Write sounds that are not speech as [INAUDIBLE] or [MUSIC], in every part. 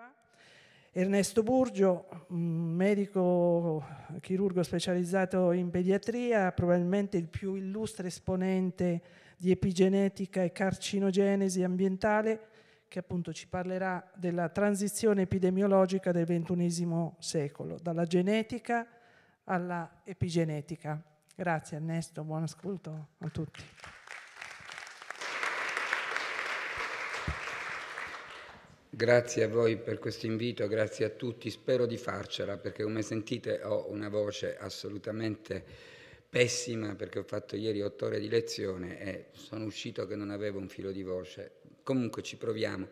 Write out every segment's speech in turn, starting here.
qua. Ernesto Burgio, medico chirurgo specializzato in pediatria, probabilmente il più illustre esponente di epigenetica e carcinogenesi ambientale, che appunto ci parlerà della transizione epidemiologica del XXI secolo, dalla genetica alla epigenetica. Grazie Ernesto, buon ascolto a tutti. Grazie a voi per questo invito, grazie a tutti. Spero di farcela perché come sentite ho una voce assolutamente pessima perché ho fatto ieri otto ore di lezione e sono uscito che non avevo un filo di voce. Comunque ci proviamo.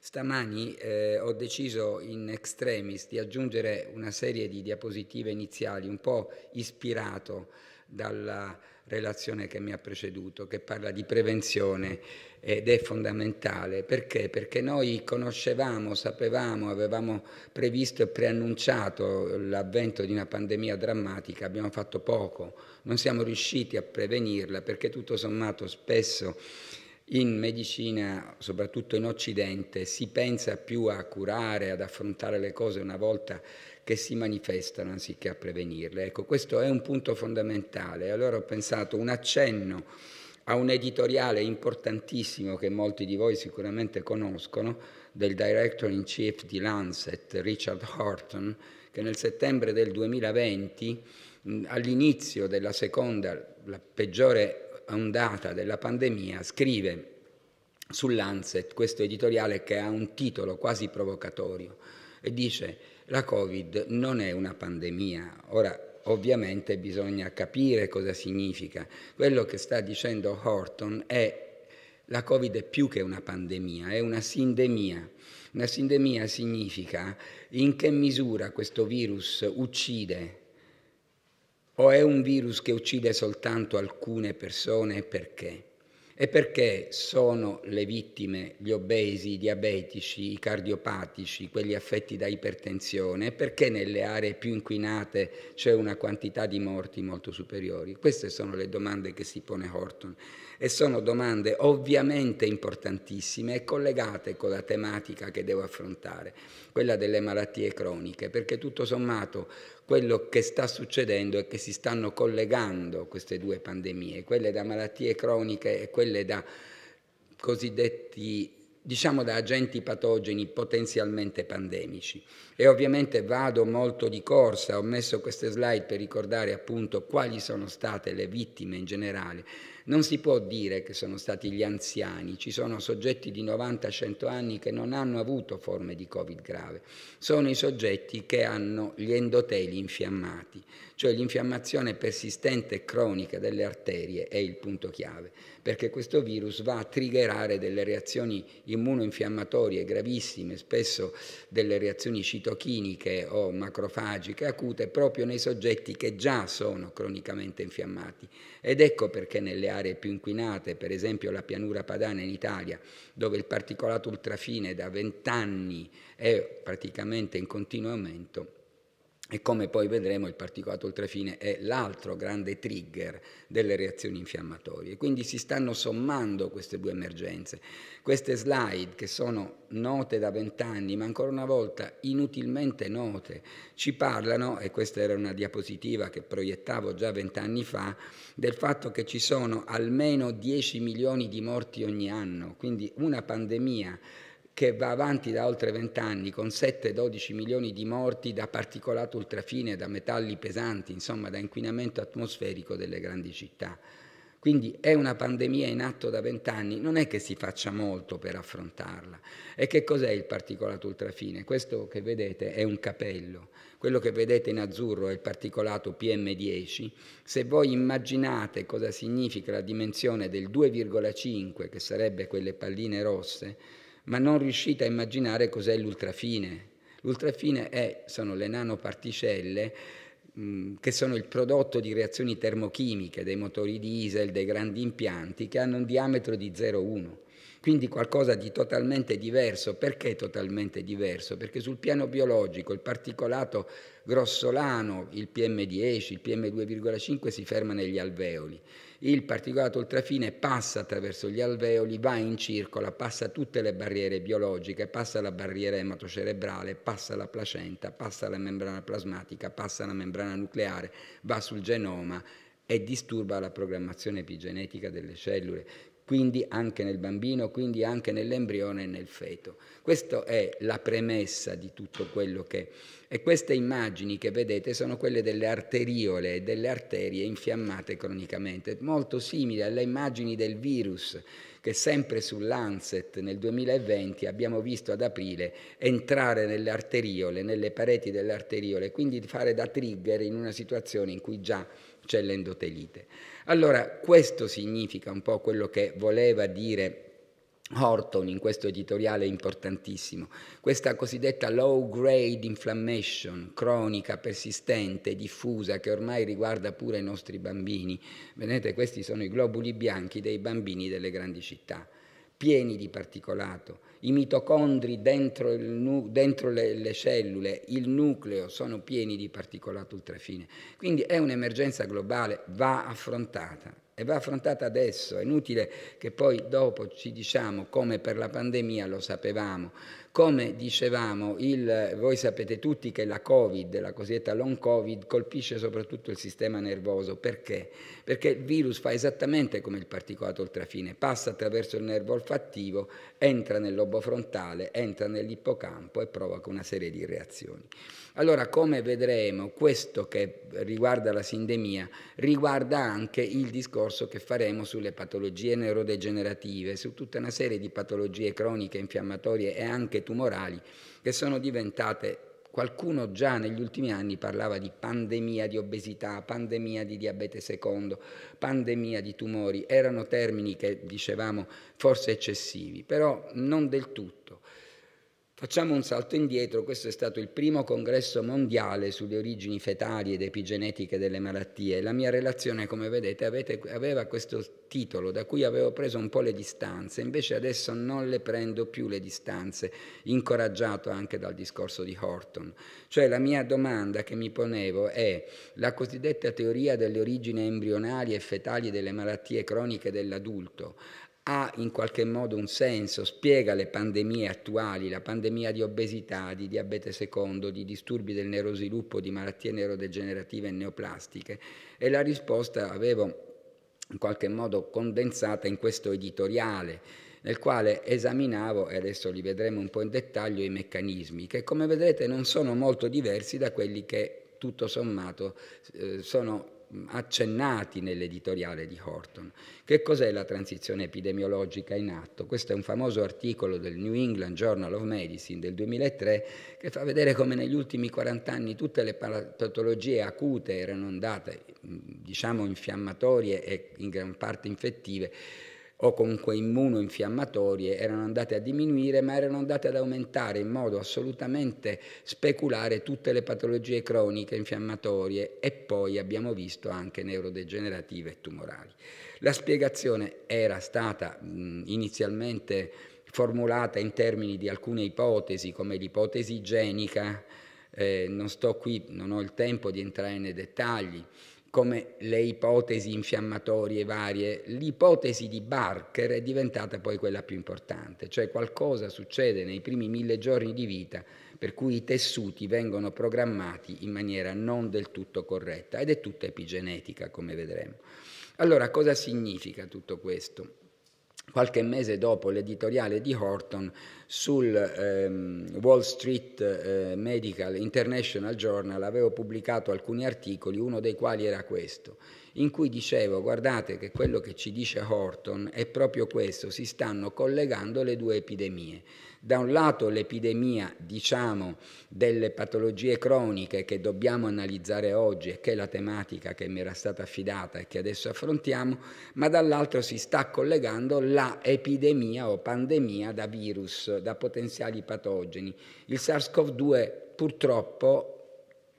Stamani eh, ho deciso in extremis di aggiungere una serie di diapositive iniziali, un po' ispirato dalla relazione che mi ha preceduto, che parla di prevenzione ed è fondamentale. Perché? Perché noi conoscevamo, sapevamo, avevamo previsto e preannunciato l'avvento di una pandemia drammatica, abbiamo fatto poco, non siamo riusciti a prevenirla perché tutto sommato spesso in medicina, soprattutto in Occidente, si pensa più a curare, ad affrontare le cose una volta che si manifestano anziché a prevenirle. Ecco, questo è un punto fondamentale. Allora ho pensato un accenno a un editoriale importantissimo che molti di voi sicuramente conoscono, del director in chief di Lancet, Richard Horton, che nel settembre del 2020, all'inizio della seconda, la peggiore ondata della pandemia, scrive su Lancet questo editoriale che ha un titolo quasi provocatorio e dice la Covid non è una pandemia. Ora, ovviamente bisogna capire cosa significa. Quello che sta dicendo Horton è la Covid è più che una pandemia, è una sindemia. Una sindemia significa in che misura questo virus uccide o è un virus che uccide soltanto alcune persone e perché. E perché sono le vittime gli obesi, i diabetici, i cardiopatici, quelli affetti da ipertensione? perché nelle aree più inquinate c'è una quantità di morti molto superiori? Queste sono le domande che si pone Horton e sono domande ovviamente importantissime e collegate con la tematica che devo affrontare, quella delle malattie croniche, perché tutto sommato quello che sta succedendo è che si stanno collegando queste due pandemie, quelle da malattie croniche e quelle da cosiddetti diciamo da agenti patogeni potenzialmente pandemici. E ovviamente vado molto di corsa, ho messo queste slide per ricordare appunto quali sono state le vittime in generale non si può dire che sono stati gli anziani, ci sono soggetti di 90-100 anni che non hanno avuto forme di Covid grave, sono i soggetti che hanno gli endoteli infiammati cioè l'infiammazione persistente e cronica delle arterie è il punto chiave, perché questo virus va a triggerare delle reazioni immunoinfiammatorie gravissime, spesso delle reazioni citochiniche o macrofagiche acute proprio nei soggetti che già sono cronicamente infiammati. Ed ecco perché nelle aree più inquinate, per esempio la pianura padana in Italia, dove il particolato ultrafine da vent'anni è praticamente in continuo aumento, e come poi vedremo il particolato oltrefine è l'altro grande trigger delle reazioni infiammatorie. Quindi si stanno sommando queste due emergenze. Queste slide che sono note da vent'anni, ma ancora una volta inutilmente note, ci parlano, e questa era una diapositiva che proiettavo già vent'anni fa, del fatto che ci sono almeno 10 milioni di morti ogni anno, quindi una pandemia che va avanti da oltre vent'anni con 7-12 milioni di morti da particolato ultrafine, da metalli pesanti, insomma da inquinamento atmosferico delle grandi città. Quindi è una pandemia in atto da vent'anni, non è che si faccia molto per affrontarla. E che cos'è il particolato ultrafine? Questo che vedete è un capello, quello che vedete in azzurro è il particolato PM10. Se voi immaginate cosa significa la dimensione del 2,5, che sarebbe quelle palline rosse, ma non riuscite a immaginare cos'è l'ultrafine. L'ultrafine è, sono le nanoparticelle mh, mm, che sono il prodotto di reazioni termochimiche dei motori diesel, dei grandi impianti, che hanno un diametro di 0,1. Quindi qualcosa di totalmente diverso. Perché totalmente diverso? Perché sul piano biologico il particolato grossolano, il PM10, il PM2,5 si ferma negli alveoli il particolato ultrafine passa attraverso gli alveoli, va in circola, passa tutte le barriere biologiche, passa la barriera ematocerebrale, passa la placenta, passa la membrana plasmatica, passa la membrana nucleare, va sul genoma e disturba la programmazione epigenetica delle cellule quindi anche nel bambino, quindi anche nell'embrione e nel feto. Questa è la premessa di tutto quello che... E queste immagini che vedete sono quelle delle arteriole e delle arterie infiammate cronicamente, molto simili alle immagini del virus che sempre Lancet nel 2020 abbiamo visto ad aprile entrare nelle arteriole, nelle pareti delle arteriole, quindi fare da trigger in una situazione in cui già c'è l'endotelite. Allora, questo significa un po' quello che voleva dire Horton in questo editoriale importantissimo, questa cosiddetta low grade inflammation cronica, persistente, diffusa che ormai riguarda pure i nostri bambini. Vedete, questi sono i globuli bianchi dei bambini delle grandi città pieni di particolato. I mitocondri dentro, nu- dentro le, le, cellule, il nucleo, sono pieni di particolato ultrafine. Quindi è un'emergenza globale, va affrontata e va affrontata adesso. È inutile che poi dopo ci diciamo come per la pandemia lo sapevamo. Come dicevamo, il, voi sapete tutti che la Covid, la cosiddetta long Covid, colpisce soprattutto il sistema nervoso. Perché? Perché il virus fa esattamente come il particolato oltrafine, passa attraverso il nervo olfattivo, entra nel lobo frontale, entra nell'ippocampo e provoca una serie di reazioni. Allora, come vedremo, questo che riguarda la sindemia riguarda anche il discorso che faremo sulle patologie neurodegenerative, su tutta una serie di patologie croniche, infiammatorie e anche tumorali che sono diventate Qualcuno già negli ultimi anni parlava di pandemia di obesità, pandemia di diabete secondo, pandemia di tumori. Erano termini che dicevamo forse eccessivi, però non del tutto. Facciamo un salto indietro, questo è stato il primo congresso mondiale sulle origini fetali ed epigenetiche delle malattie. La mia relazione, come vedete, avete, aveva questo titolo da cui avevo preso un po' le distanze, invece adesso non le prendo più le distanze, incoraggiato anche dal discorso di Horton. Cioè la mia domanda che mi ponevo è la cosiddetta teoria delle origini embrionali e fetali delle malattie croniche dell'adulto ha in qualche modo un senso, spiega le pandemie attuali, la pandemia di obesità, di diabete secondo, di disturbi del neurosviluppo, di malattie neurodegenerative e neoplastiche e la risposta avevo in qualche modo condensata in questo editoriale nel quale esaminavo, e adesso li vedremo un po' in dettaglio, i meccanismi, che come vedrete non sono molto diversi da quelli che tutto sommato eh, sono accennati nell'editoriale di Horton. Che cos'è la transizione epidemiologica in atto? Questo è un famoso articolo del New England Journal of Medicine del 2003 che fa vedere come negli ultimi 40 anni tutte le patologie acute erano andate, diciamo, infiammatorie e in gran parte infettive o comunque immunoinfiammatorie erano andate a diminuire ma erano andate ad aumentare in modo assolutamente speculare tutte le patologie croniche infiammatorie e poi abbiamo visto anche neurodegenerative e tumorali. La spiegazione era stata mh, inizialmente formulata in termini di alcune ipotesi come l'ipotesi genica, eh, non sto qui, non ho il tempo di entrare nei dettagli, come le ipotesi infiammatorie varie, l'ipotesi di Barker è diventata poi quella più importante, cioè qualcosa succede nei primi mille giorni di vita per cui i tessuti vengono programmati in maniera non del tutto corretta ed è tutta epigenetica, come vedremo. Allora, cosa significa tutto questo? qualche mese dopo l'editoriale di Horton sul ehm, Wall Street eh, Medical International Journal avevo pubblicato alcuni articoli, uno dei quali era questo, in cui dicevo guardate che quello che ci dice Horton è proprio questo, si stanno collegando le due epidemie. Da un lato l'epidemia, diciamo, delle patologie croniche che dobbiamo analizzare oggi e che è la tematica che mi era stata affidata e che adesso affrontiamo, ma dall'altro si sta collegando la epidemia o pandemia da virus, da potenziali patogeni. Il SARS-CoV-2 purtroppo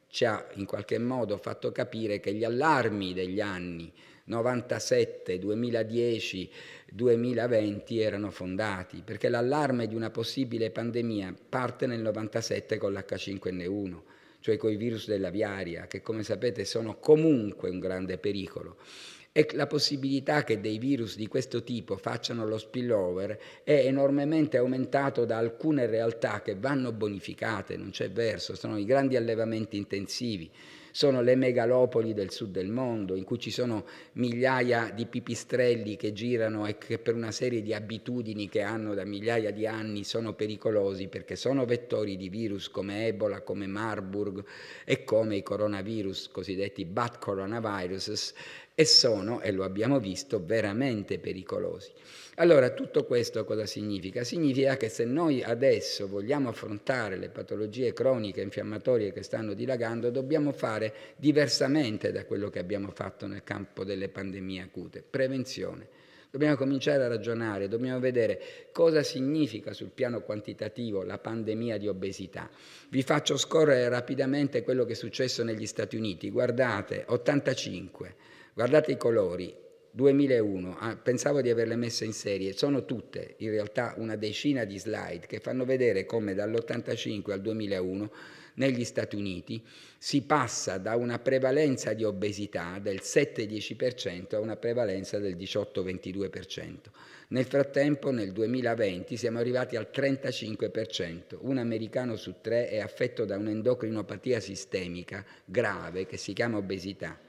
ci ha in qualche modo fatto capire che gli allarmi degli anni 97, 2010, 2020 erano fondati, perché l'allarme di una possibile pandemia parte nel 97 con l'H5N1, cioè con i virus della viaria, che come sapete sono comunque un grande pericolo. E la possibilità che dei virus di questo tipo facciano lo spillover è enormemente aumentato da alcune realtà che vanno bonificate, non c'è verso, sono i grandi allevamenti intensivi sono le megalopoli del sud del mondo, in cui ci sono migliaia di pipistrelli che girano e che per una serie di abitudini che hanno da migliaia di anni sono pericolosi perché sono vettori di virus come Ebola, come Marburg e come i coronavirus cosiddetti bad coronavirus e sono, e lo abbiamo visto, veramente pericolosi. Allora, tutto questo cosa significa? Significa che se noi adesso vogliamo affrontare le patologie croniche infiammatorie che stanno dilagando, dobbiamo fare diversamente da quello che abbiamo fatto nel campo delle pandemie acute, prevenzione. Dobbiamo cominciare a ragionare, dobbiamo vedere cosa significa sul piano quantitativo la pandemia di obesità. Vi faccio scorrere rapidamente quello che è successo negli Stati Uniti. Guardate, 85, guardate i colori, 2001, ah, pensavo di averle messe in serie, sono tutte in realtà una decina di slide che fanno vedere come dall'85 al 2001 negli Stati Uniti si passa da una prevalenza di obesità del 7-10% a una prevalenza del 18-22%. Nel frattempo nel 2020 siamo arrivati al 35%, un americano su tre è affetto da un'endocrinopatia sistemica grave che si chiama obesità.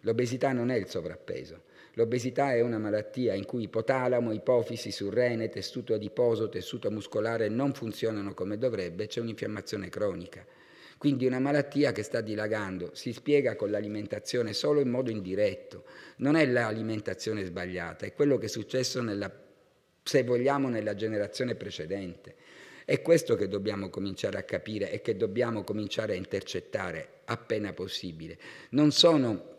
L'obesità non è il sovrappeso L'obesità è una malattia in cui ipotalamo, ipofisi, surrene, tessuto adiposo, tessuto muscolare non funzionano come dovrebbe, c'è un'infiammazione cronica. Quindi una malattia che sta dilagando si spiega con l'alimentazione solo in modo indiretto. Non è l'alimentazione sbagliata, è quello che è successo nella, se vogliamo nella generazione precedente. È questo che dobbiamo cominciare a capire e che dobbiamo cominciare a intercettare appena possibile. Non sono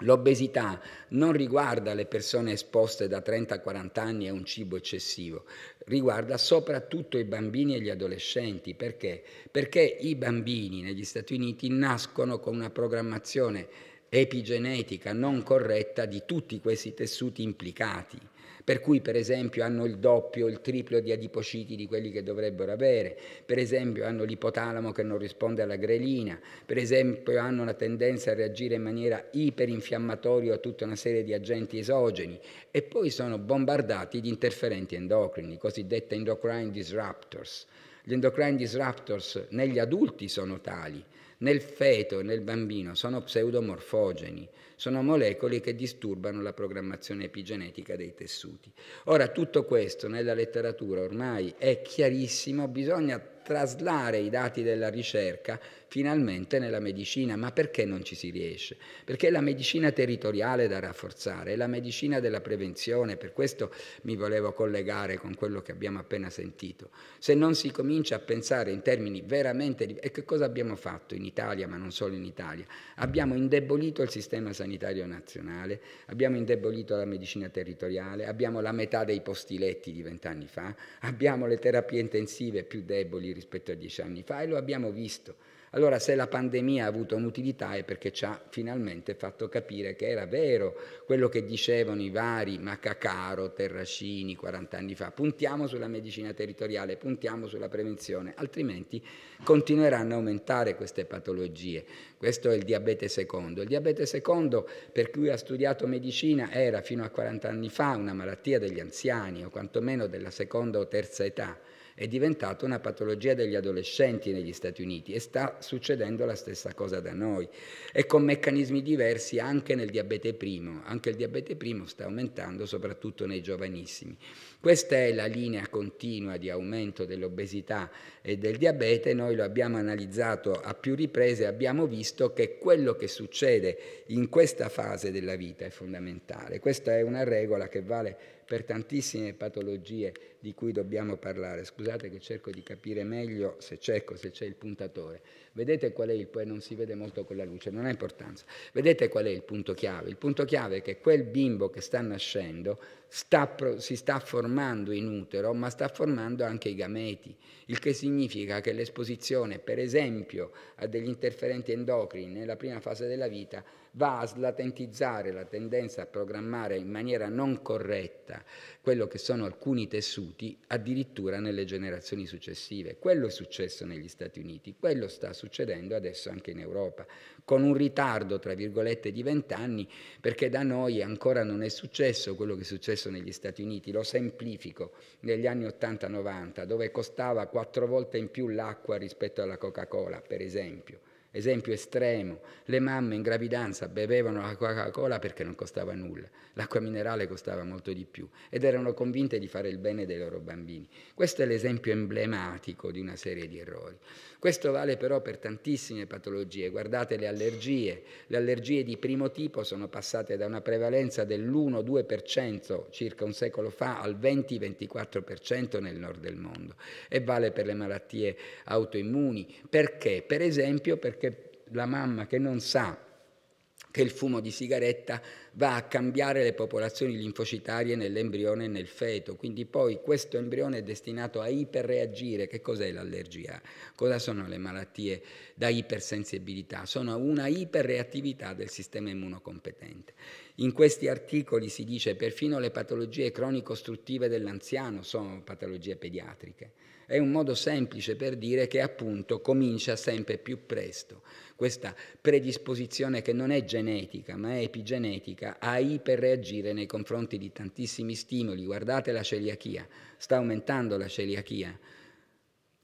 L'obesità non riguarda le persone esposte da 30 a 40 anni a un cibo eccessivo, riguarda soprattutto i bambini e gli adolescenti. Perché? Perché i bambini negli Stati Uniti nascono con una programmazione epigenetica non corretta di tutti questi tessuti implicati, per cui per esempio hanno il doppio, o il triplo di adipociti di quelli che dovrebbero avere, per esempio hanno l'ipotalamo che non risponde alla grelina, per esempio hanno una tendenza a reagire in maniera iperinfiammatoria a tutta una serie di agenti esogeni e poi sono bombardati di interferenti endocrini, cosiddette endocrine disruptors. Gli endocrine disruptors negli adulti sono tali, nel feto e nel bambino sono pseudomorfogeni, sono molecole che disturbano la programmazione epigenetica dei tessuti. Ora tutto questo nella letteratura ormai è chiarissimo, bisogna traslare i dati della ricerca finalmente nella medicina. Ma perché non ci si riesce? Perché è la medicina territoriale da rafforzare, è la medicina della prevenzione, per questo mi volevo collegare con quello che abbiamo appena sentito. Se non si comincia a pensare in termini veramente... Di... E che cosa abbiamo fatto in Italia, ma non solo in Italia? Abbiamo indebolito il sistema sanitario nazionale, abbiamo indebolito la medicina territoriale, abbiamo la metà dei posti letti di vent'anni fa, abbiamo le terapie intensive più deboli rispetto a dieci anni fa e lo abbiamo visto. Allora se la pandemia ha avuto un'utilità è perché ci ha finalmente fatto capire che era vero quello che dicevano i vari Macacaro, Terracini 40 anni fa, puntiamo sulla medicina territoriale, puntiamo sulla prevenzione, altrimenti continueranno a aumentare queste patologie. Questo è il diabete secondo. Il diabete secondo, per cui ha studiato medicina, era fino a 40 anni fa una malattia degli anziani o quantomeno della seconda o terza età è diventata una patologia degli adolescenti negli Stati Uniti e sta succedendo la stessa cosa da noi e con meccanismi diversi anche nel diabete primo, anche il diabete primo sta aumentando soprattutto nei giovanissimi. Questa è la linea continua di aumento dell'obesità e del diabete, noi lo abbiamo analizzato a più riprese e abbiamo visto che quello che succede in questa fase della vita è fondamentale. Questa è una regola che vale per tantissime patologie di cui dobbiamo parlare. Scusate che cerco di capire meglio se cerco, se c'è il puntatore. Vedete qual è il poi non si vede molto con la luce, non ha importanza. Vedete qual è il punto chiave? Il punto chiave è che quel bimbo che sta nascendo sta, si sta formando in utero, ma sta formando anche i gameti, il che significa che l'esposizione, per esempio, a degli interferenti endocrini nella prima fase della vita va a slatentizzare la tendenza a programmare in maniera non corretta quello che sono alcuni tessuti addirittura nelle generazioni successive. Quello è successo negli Stati Uniti, quello sta succedendo adesso anche in Europa, con un ritardo tra virgolette di vent'anni perché da noi ancora non è successo quello che è successo negli Stati Uniti, lo semplifico, negli anni 80-90 dove costava quattro volte in più l'acqua rispetto alla Coca-Cola per esempio Esempio estremo, le mamme in gravidanza bevevano la Coca-Cola perché non costava nulla, l'acqua minerale costava molto di più ed erano convinte di fare il bene dei loro bambini. Questo è l'esempio emblematico di una serie di errori. Questo vale però per tantissime patologie. Guardate le allergie. Le allergie di primo tipo sono passate da una prevalenza dell'1-2% circa un secolo fa al 20-24% nel nord del mondo. E vale per le malattie autoimmuni. Perché? Per esempio perché la mamma che non sa che il fumo di sigaretta va a cambiare le popolazioni linfocitarie nell'embrione e nel feto, quindi poi questo embrione è destinato a iperreagire. Che cos'è l'allergia? Cosa sono le malattie da ipersensibilità? Sono una iperreattività del sistema immunocompetente. In questi articoli si dice che perfino le patologie cronico-ostruttive dell'anziano sono patologie pediatriche. È un modo semplice per dire che appunto comincia sempre più presto questa predisposizione che non è genetica ma è epigenetica a iperreagire nei confronti di tantissimi stimoli. Guardate la celiachia, sta aumentando la celiachia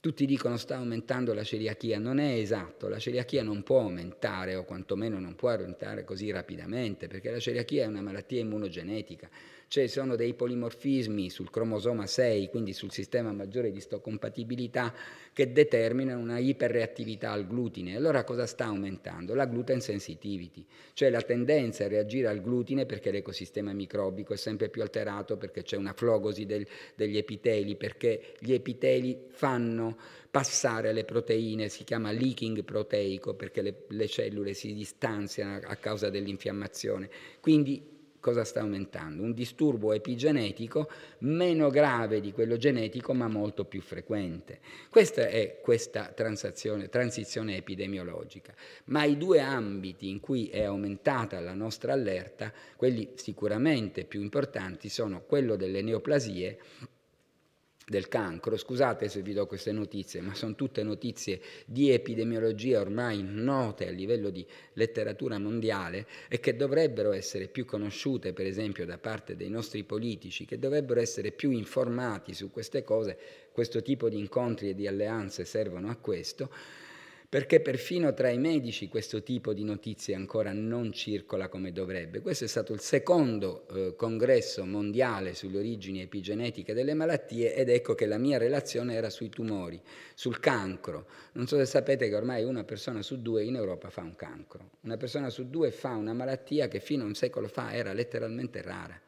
tutti dicono sta aumentando la celiachia, non è esatto, la celiachia non può aumentare o quantomeno non può aumentare così rapidamente perché la celiachia è una malattia immunogenetica, cioè sono dei polimorfismi sul cromosoma 6, quindi sul sistema maggiore di stocompatibilità, che determinano una iperreattività al glutine. Allora cosa sta aumentando? La gluten sensitivity, cioè la tendenza a reagire al glutine perché l'ecosistema microbico è sempre più alterato, perché c'è una flogosi del, degli epiteli, perché gli epiteli fanno passare le proteine, si chiama leaking proteico perché le, le cellule si distanziano a causa dell'infiammazione. Quindi cosa sta aumentando? Un disturbo epigenetico meno grave di quello genetico ma molto più frequente. Questa è questa transizione epidemiologica, ma i due ambiti in cui è aumentata la nostra allerta, quelli sicuramente più importanti, sono quello delle neoplasie del cancro. Scusate se vi do queste notizie, ma sono tutte notizie di epidemiologia ormai note a livello di letteratura mondiale e che dovrebbero essere più conosciute, per esempio, da parte dei nostri politici, che dovrebbero essere più informati su queste cose. Questo tipo di incontri e di alleanze servono a questo perché perfino tra i medici questo tipo di notizie ancora non circola come dovrebbe. Questo è stato il secondo eh, congresso mondiale sulle origini epigenetiche delle malattie ed ecco che la mia relazione era sui tumori, sul cancro. Non so se sapete che ormai una persona su due in Europa fa un cancro, una persona su due fa una malattia che fino a un secolo fa era letteralmente rara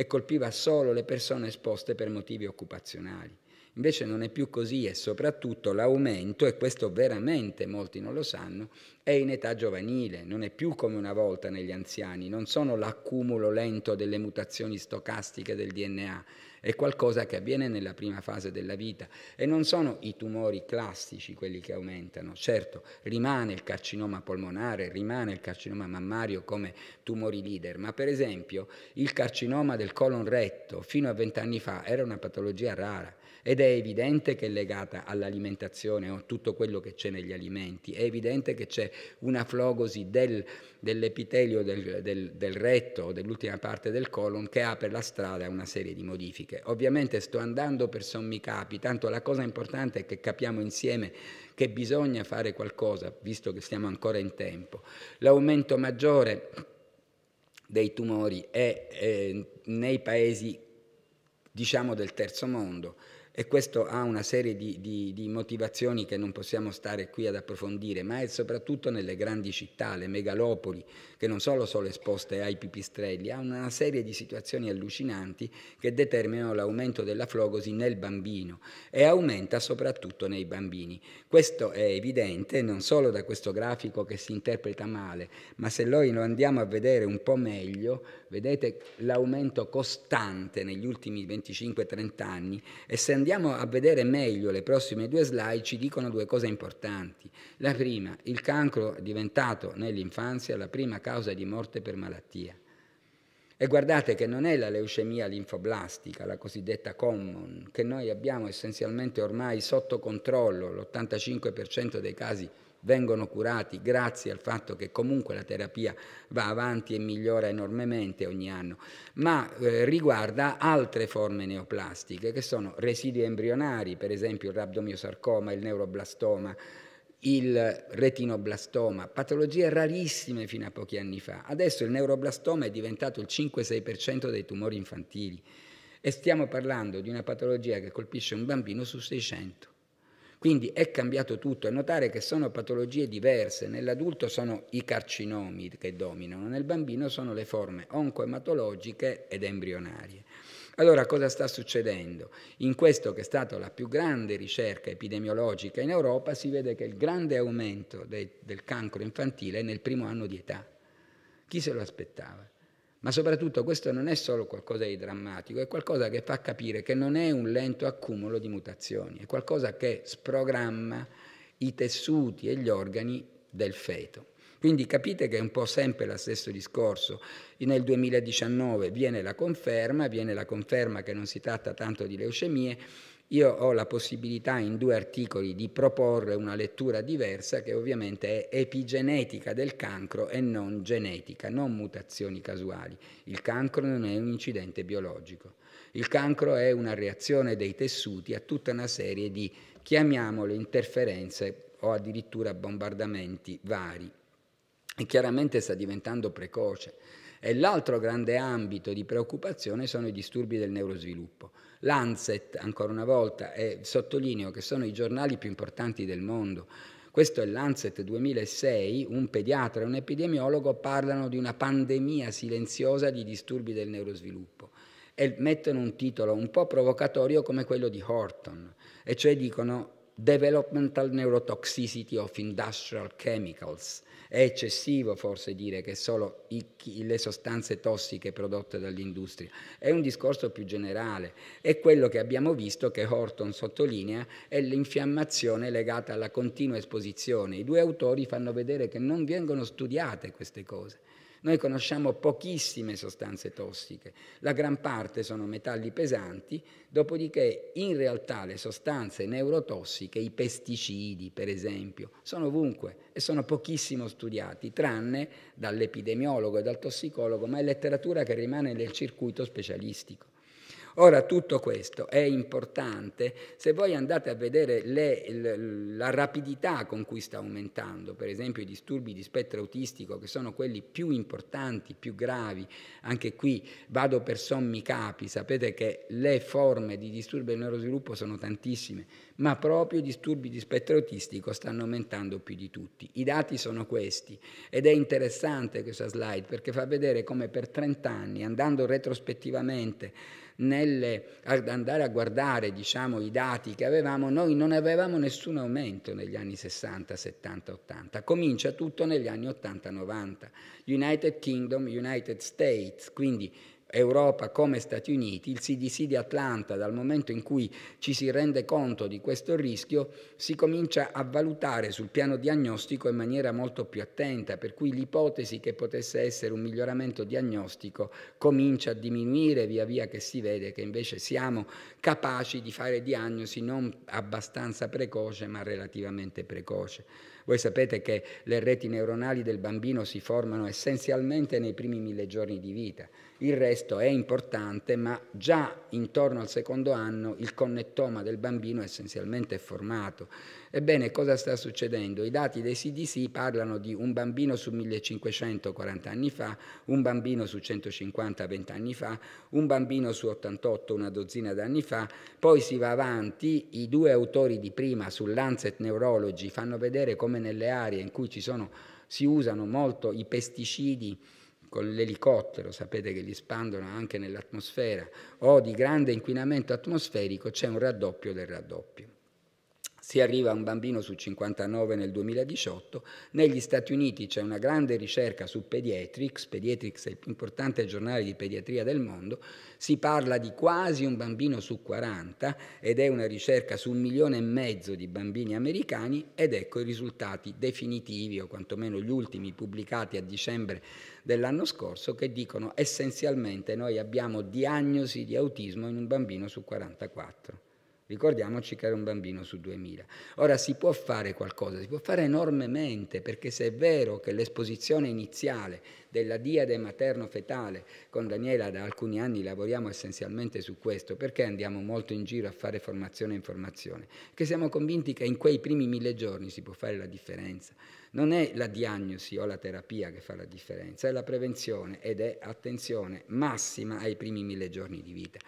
e colpiva solo le persone esposte per motivi occupazionali. Invece non è più così e soprattutto l'aumento, e questo veramente molti non lo sanno, è in età giovanile, non è più come una volta negli anziani, non sono l'accumulo lento delle mutazioni stocastiche del DNA, è qualcosa che avviene nella prima fase della vita e non sono i tumori classici quelli che aumentano. Certo, rimane il carcinoma polmonare, rimane il carcinoma mammario come tumori leader, ma per esempio il carcinoma del colon retto fino a vent'anni fa era una patologia rara ed è evidente che è legata all'alimentazione, o a tutto quello che c'è negli alimenti, è evidente che c'è una flogosi del, dell'epitelio del, del, del retto o dell'ultima parte del colon che apre la strada a una serie di modifiche. Ovviamente sto andando per sommi capi, tanto la cosa importante è che capiamo insieme che bisogna fare qualcosa, visto che stiamo ancora in tempo. L'aumento maggiore dei tumori è eh, nei paesi diciamo del terzo mondo e questo ha una serie di, di, di, motivazioni che non possiamo stare qui ad approfondire, ma è soprattutto nelle grandi città, le megalopoli, che non solo sono esposte ai pipistrelli, ha una serie di situazioni allucinanti che determinano l'aumento della flogosi nel bambino e aumenta soprattutto nei bambini. Questo è evidente non solo da questo grafico che si interpreta male, ma se noi lo andiamo a vedere un po' meglio, vedete l'aumento costante negli ultimi 25-30 anni e se andiamo a vedere meglio le prossime due slide ci dicono due cose importanti. La prima, il cancro è diventato nell'infanzia la prima causa di morte per malattia. E guardate che non è la leucemia linfoblastica, la cosiddetta common, che noi abbiamo essenzialmente ormai sotto controllo, l'85% dei casi vengono curati grazie al fatto che comunque la terapia va avanti e migliora enormemente ogni anno, ma eh, riguarda altre forme neoplastiche che sono residui embrionari, per esempio il rabdomiosarcoma, il neuroblastoma, il retinoblastoma, patologie rarissime fino a pochi anni fa. Adesso il neuroblastoma è diventato il 5-6% dei tumori infantili e stiamo parlando di una patologia che colpisce un bambino su 600. Quindi è cambiato tutto e notare che sono patologie diverse, nell'adulto sono i carcinomi che dominano, nel bambino sono le forme oncoematologiche ed embrionarie. Allora cosa sta succedendo? In questo che è stata la più grande ricerca epidemiologica in Europa si vede che il grande aumento de, del cancro infantile è nel primo anno di età. Chi se lo aspettava? Ma soprattutto questo non è solo qualcosa di drammatico, è qualcosa che fa capire che non è un lento accumulo di mutazioni, è qualcosa che sprogramma i tessuti e gli organi del feto. Quindi capite che è un po' sempre lo stesso discorso. Nel 2019 viene la conferma, viene la conferma che non si tratta tanto di leucemie, io ho la possibilità in due articoli di proporre una lettura diversa che ovviamente è epigenetica del cancro e non genetica, non mutazioni casuali. Il cancro non è un incidente biologico. Il cancro è una reazione dei tessuti a tutta una serie di, chiamiamole, interferenze o addirittura bombardamenti vari. E chiaramente sta diventando precoce. E l'altro grande ambito di preoccupazione sono i disturbi del neurosviluppo. Lancet, ancora una volta, e sottolineo che sono i giornali più importanti del mondo. Questo è Lancet 2006, un pediatra e un epidemiologo parlano di una pandemia silenziosa di disturbi del neurosviluppo e mettono un titolo un po' provocatorio come quello di Horton, e cioè dicono Developmental Neurotoxicity of Industrial Chemicals, è eccessivo forse dire che solo i, le sostanze tossiche prodotte dall'industria, è un discorso più generale, è quello che abbiamo visto che Horton sottolinea, è l'infiammazione legata alla continua esposizione. I due autori fanno vedere che non vengono studiate queste cose. Noi conosciamo pochissime sostanze tossiche, la gran parte sono metalli pesanti, dopodiché in realtà le sostanze neurotossiche, i pesticidi per esempio, sono ovunque e sono pochissimo studiati, tranne dall'epidemiologo e dal tossicologo, ma è letteratura che rimane nel circuito specialistico. Ora tutto questo è importante, se voi andate a vedere le, la rapidità con cui sta aumentando, per esempio i disturbi di spettro autistico, che sono quelli più importanti, più gravi, anche qui vado per sommi capi, sapete che le forme di disturbi del neurosviluppo sono tantissime, ma proprio i disturbi di spettro autistico stanno aumentando più di tutti. I dati sono questi ed è interessante questa slide perché fa vedere come per 30 anni, andando retrospettivamente, ad andare a guardare diciamo, i dati che avevamo, noi non avevamo nessun aumento negli anni 60, 70, 80. Comincia tutto negli anni 80, 90. United Kingdom, United States, quindi Europa come Stati Uniti, il CDC di Atlanta, dal momento in cui ci si rende conto di questo rischio, si comincia a valutare sul piano diagnostico in maniera molto più attenta, per cui l'ipotesi che potesse essere un miglioramento diagnostico comincia a diminuire via via che si vede che invece siamo capaci di fare diagnosi non abbastanza precoce ma relativamente precoce. Voi sapete che le reti neuronali del bambino si formano essenzialmente nei primi mille giorni di vita. Il resto è importante, ma già intorno al secondo anno il connettoma del bambino essenzialmente è formato. Ebbene, cosa sta succedendo? I dati dei CDC parlano di un bambino su 1500 40 anni fa, un bambino su 150 20 anni fa, un bambino su 88 una dozzina d'anni fa, poi si va avanti, i due autori di prima sull'Ancet Neurology fanno vedere come nelle aree in cui sono, si usano molto i pesticidi con l'elicottero, sapete che li spandono anche nell'atmosfera, o di grande inquinamento atmosferico, c'è un raddoppio del raddoppio si arriva a un bambino su 59 nel 2018. Negli Stati Uniti c'è una grande ricerca su Pediatrics, Pediatrics è il più importante giornale di pediatria del mondo, si parla di quasi un bambino su 40 ed è una ricerca su un milione e mezzo di bambini americani ed ecco i risultati definitivi o quantomeno gli ultimi pubblicati a dicembre dell'anno scorso che dicono essenzialmente noi abbiamo diagnosi di autismo in un bambino su 44. Ricordiamoci che era un bambino su 2000. Ora si può fare qualcosa, si può fare enormemente, perché se è vero che l'esposizione iniziale della diade materno-fetale, con Daniela da alcuni anni lavoriamo essenzialmente su questo, perché andiamo molto in giro a fare formazione e informazione? Perché siamo convinti che in quei primi mille giorni si può fare la differenza. Non è la diagnosi o la terapia che fa la differenza, è la prevenzione ed è attenzione massima ai primi mille giorni di vita.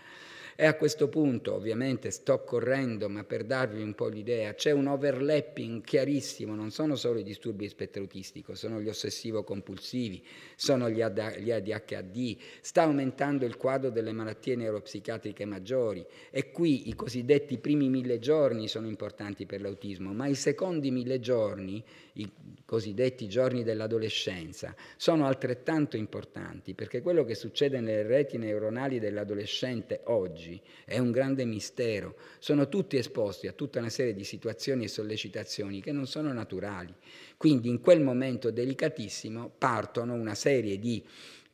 E a questo punto, ovviamente, sto correndo, ma per darvi un po' l'idea, c'è un overlapping chiarissimo, non sono solo i disturbi spettro autistico, sono gli ossessivo-compulsivi, sono gli, AD, gli ADHD, sta aumentando il quadro delle malattie neuropsichiatriche maggiori e qui i cosiddetti primi mille giorni sono importanti per l'autismo, ma i secondi mille giorni, i cosiddetti giorni dell'adolescenza, sono altrettanto importanti perché quello che succede nelle reti neuronali dell'adolescente oggi oggi, è un grande mistero. Sono tutti esposti a tutta una serie di situazioni e sollecitazioni che non sono naturali. Quindi in quel momento delicatissimo partono una serie di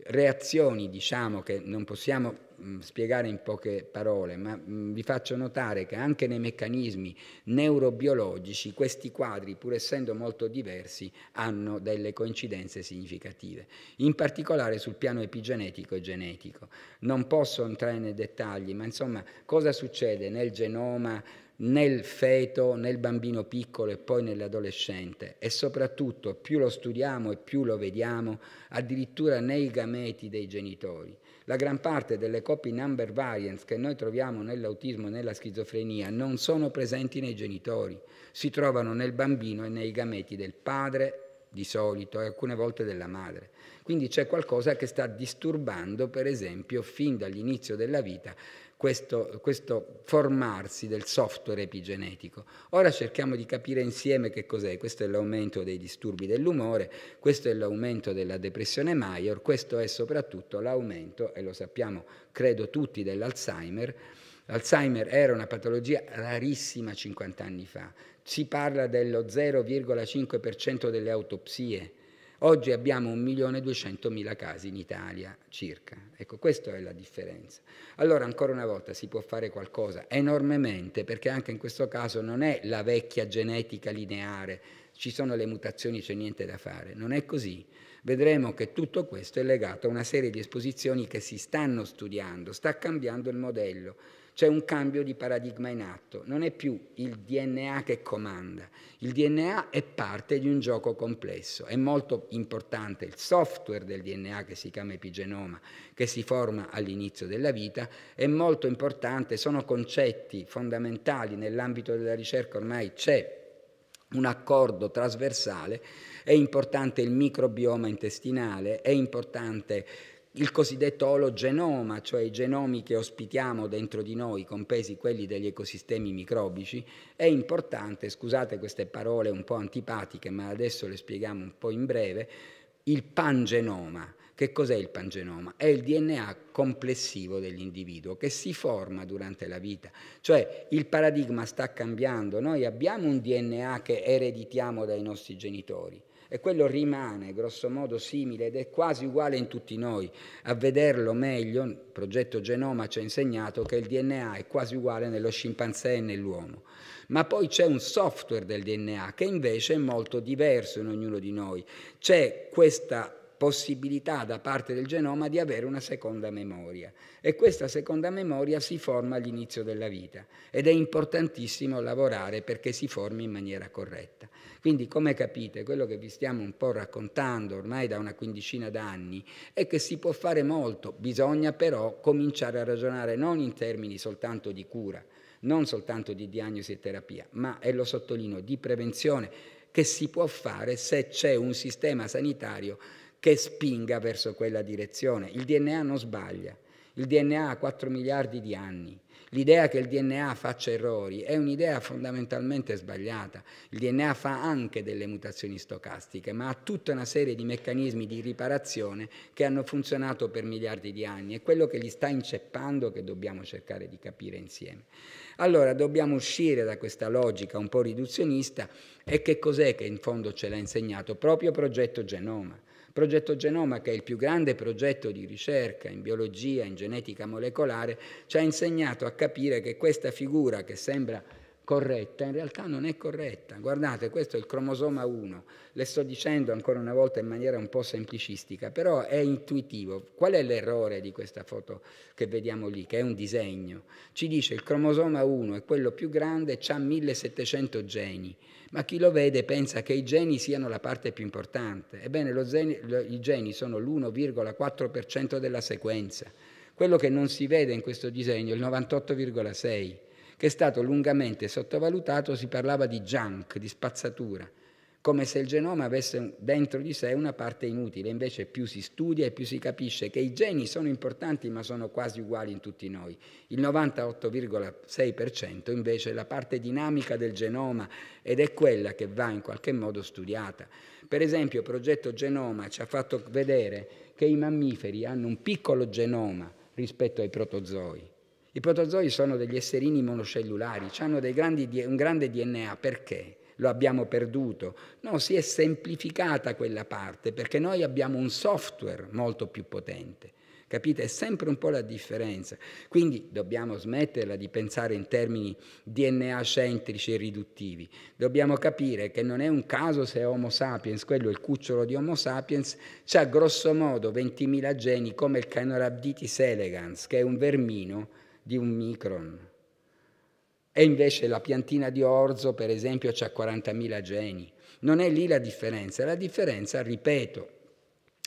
reazioni diciamo, che non possiamo mm, spiegare in poche parole, ma mm, vi faccio notare che anche nei meccanismi neurobiologici questi quadri, pur essendo molto diversi, hanno delle coincidenze significative, in particolare sul piano epigenetico e genetico. Non posso entrare nei dettagli, ma insomma cosa succede nel genoma? nel feto, nel bambino piccolo e poi nell'adolescente e soprattutto più lo studiamo e più lo vediamo addirittura nei gameti dei genitori. La gran parte delle copy number variants che noi troviamo nell'autismo e nella schizofrenia non sono presenti nei genitori, si trovano nel bambino e nei gameti del padre di solito e alcune volte della madre. Quindi c'è qualcosa che sta disturbando, per esempio, fin dall'inizio della vita questo, questo formarsi del software epigenetico. Ora cerchiamo di capire insieme che cos'è. Questo è l'aumento dei disturbi dell'umore, questo è l'aumento della depressione Maior, questo è soprattutto l'aumento, e lo sappiamo credo tutti, dell'Alzheimer. L'Alzheimer era una patologia rarissima 50 anni fa. Si parla dello 0,5% delle autopsie Oggi abbiamo 1.200.000 casi in Italia circa. Ecco, questa è la differenza. Allora, ancora una volta, si può fare qualcosa enormemente, perché anche in questo caso non è la vecchia genetica lineare, ci sono le mutazioni, c'è niente da fare. Non è così. Vedremo che tutto questo è legato a una serie di esposizioni che si stanno studiando, sta cambiando il modello c'è un cambio di paradigma in atto, non è più il DNA che comanda, il DNA è parte di un gioco complesso, è molto importante il software del DNA che si chiama epigenoma, che si forma all'inizio della vita, è molto importante, sono concetti fondamentali nell'ambito della ricerca, ormai c'è un accordo trasversale, è importante il microbioma intestinale, è importante il cosiddetto ologenoma, cioè i genomi che ospitiamo dentro di noi, compresi quelli degli ecosistemi microbici, è importante, scusate queste parole un po' antipatiche, ma adesso le spieghiamo un po' in breve, il pangenoma. Che cos'è il pangenoma? È il DNA complessivo dell'individuo che si forma durante la vita, cioè il paradigma sta cambiando, noi abbiamo un DNA che ereditiamo dai nostri genitori, e quello rimane grossomodo simile ed è quasi uguale in tutti noi. A vederlo meglio, il progetto Genoma ci ha insegnato che il DNA è quasi uguale nello scimpanzé e nell'uomo. Ma poi c'è un software del DNA che invece è molto diverso in ognuno di noi. C'è questa possibilità da parte del genoma di avere una seconda memoria e questa seconda memoria si forma all'inizio della vita ed è importantissimo lavorare perché si formi in maniera corretta. Quindi come capite quello che vi stiamo un po' raccontando ormai da una quindicina d'anni è che si può fare molto, bisogna però cominciare a ragionare non in termini soltanto di cura, non soltanto di diagnosi e terapia, ma, e lo sottolineo, di prevenzione che si può fare se c'è un sistema sanitario che spinga verso quella direzione. Il DNA non sbaglia, il DNA ha 4 miliardi di anni. L'idea che il DNA faccia errori è un'idea fondamentalmente sbagliata. Il DNA fa anche delle mutazioni stocastiche, ma ha tutta una serie di meccanismi di riparazione che hanno funzionato per miliardi di anni. È quello che li sta inceppando che dobbiamo cercare di capire insieme. Allora dobbiamo uscire da questa logica un po' riduzionista e che cos'è che in fondo ce l'ha insegnato? Proprio progetto genoma. Progetto Genoma, che è il più grande progetto di ricerca in biologia, in genetica molecolare, ci ha insegnato a capire che questa figura, che sembra corretta, in realtà non è corretta. Guardate, questo è il cromosoma 1, le sto dicendo ancora una volta in maniera un po' semplicistica, però è intuitivo. Qual è l'errore di questa foto che vediamo lì, che è un disegno? Ci dice il cromosoma 1 è quello più grande, ha 1700 geni, ma chi lo vede pensa che i geni siano la parte più importante. Ebbene, zeni, lo, i geni sono l'1,4% della sequenza. Quello che non si vede in questo disegno è il 98,6% che è stato lungamente sottovalutato, si parlava di junk, di spazzatura, come se il genoma avesse dentro di sé una parte inutile, invece più si studia e più si capisce che i geni sono importanti ma sono quasi uguali in tutti noi. Il 98,6% invece è la parte dinamica del genoma ed è quella che va in qualche modo studiata. Per esempio, il progetto Genoma ci ha fatto vedere che i mammiferi hanno un piccolo genoma rispetto ai protozoi i protozoi sono degli esserini monocellulari, hanno grandi, un grande DNA. Perché? Lo abbiamo perduto. No, si è semplificata quella parte perché noi abbiamo un software molto più potente. Capite? È sempre un po' la differenza. Quindi dobbiamo smetterla di pensare in termini DNA centrici e riduttivi. Dobbiamo capire che non è un caso se Homo sapiens, quello è il cucciolo di Homo sapiens, ha grosso modo 20.000 geni come il Canorabditis elegans, che è un vermino di un micron. E invece la piantina di orzo, per esempio, ha 40.000 geni. Non è lì la differenza. La differenza, ripeto,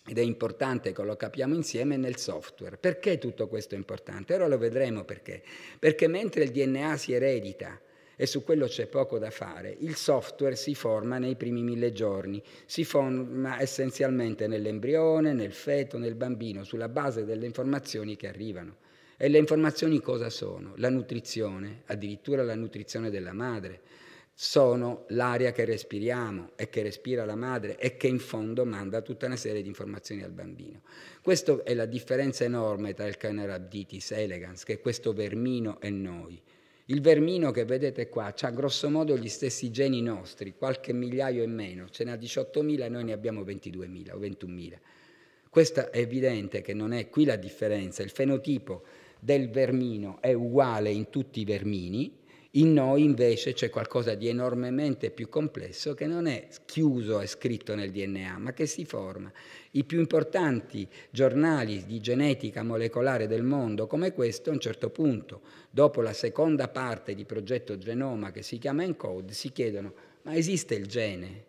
ed è importante che lo capiamo insieme nel software. Perché tutto questo è importante? Ora lo vedremo perché. Perché mentre il DNA si eredita, e su quello c'è poco da fare, il software si forma nei primi mille giorni, si forma essenzialmente nell'embrione, nel feto, nel bambino, sulla base delle informazioni che arrivano. E le informazioni cosa sono? La nutrizione, addirittura la nutrizione della madre, sono l'aria che respiriamo e che respira la madre e che in fondo manda tutta una serie di informazioni al bambino. Questa è la differenza enorme tra il Caenorhabditis elegans, che è questo vermino e noi. Il vermino che vedete qua ha grossomodo gli stessi geni nostri, qualche migliaio in meno, ce n'ha 18.000 e noi ne abbiamo 22.000 o 21.000. Questa è evidente che non è qui la differenza, il fenotipo del vermino è uguale in tutti i vermini, in noi invece c'è qualcosa di enormemente più complesso che non è chiuso e scritto nel DNA, ma che si forma. I più importanti giornali di genetica molecolare del mondo, come questo, a un certo punto, dopo la seconda parte di progetto Genoma che si chiama ENCODE, si chiedono ma esiste il gene?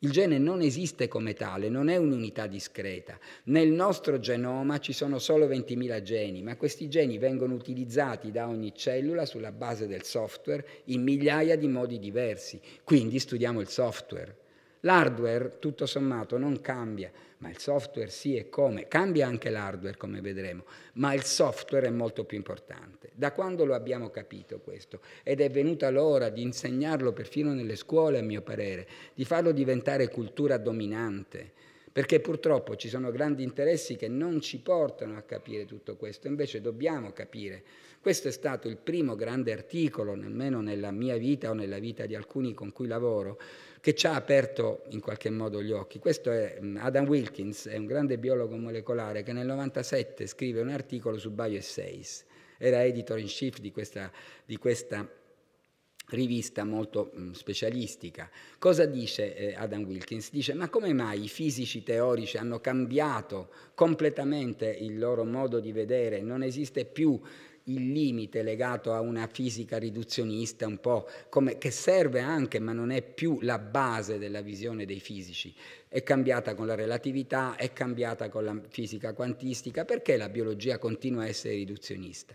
Il gene non esiste come tale, non è un'unità discreta. Nel nostro genoma ci sono solo 20.000 geni, ma questi geni vengono utilizzati da ogni cellula sulla base del software in migliaia di modi diversi. Quindi studiamo il software. L'hardware, tutto sommato, non cambia, ma il software sì e come. Cambia anche l'hardware, come vedremo, ma il software è molto più importante. Da quando lo abbiamo capito questo? Ed è venuta l'ora di insegnarlo perfino nelle scuole, a mio parere, di farlo diventare cultura dominante, perché purtroppo ci sono grandi interessi che non ci portano a capire tutto questo, invece dobbiamo capire. Questo è stato il primo grande articolo, nemmeno nella mia vita o nella vita di alcuni con cui lavoro, che ci ha aperto in qualche modo gli occhi. Questo è mm, Adam Wilkins, è un grande biologo molecolare che nel 97 scrive un articolo su BioEssays, era editor in chief di questa, di questa rivista molto mm, specialistica. Cosa dice eh, Adam Wilkins? Dice ma come mai i fisici teorici hanno cambiato completamente il loro modo di vedere, non esiste più il limite legato a una fisica riduzionista un po' come, che serve anche ma non è più la base della visione dei fisici. È cambiata con la relatività, è cambiata con la fisica quantistica, perché la biologia continua a essere riduzionista?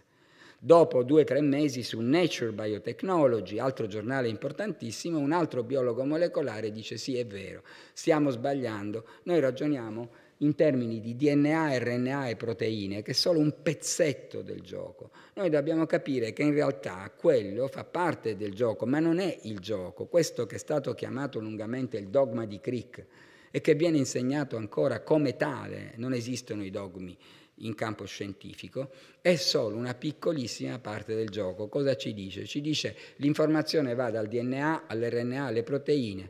Dopo due o tre mesi su Nature Biotechnology, altro giornale importantissimo, un altro biologo molecolare dice sì è vero, stiamo sbagliando, noi ragioniamo in termini di DNA, RNA e proteine, che è solo un pezzetto del gioco. Noi dobbiamo capire che in realtà quello fa parte del gioco, ma non è il gioco. Questo che è stato chiamato lungamente il dogma di Crick e che viene insegnato ancora come tale, non esistono i dogmi in campo scientifico, è solo una piccolissima parte del gioco. Cosa ci dice? Ci dice l'informazione va dal DNA all'RNA alle proteine,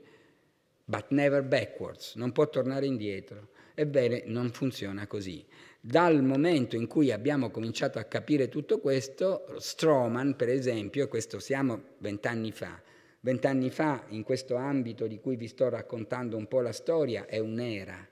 but never backwards, non può tornare indietro. Ebbene, non funziona così. Dal momento in cui abbiamo cominciato a capire tutto questo, Stroman, per esempio, e questo siamo vent'anni fa, vent'anni fa in questo ambito di cui vi sto raccontando un po' la storia, è un'era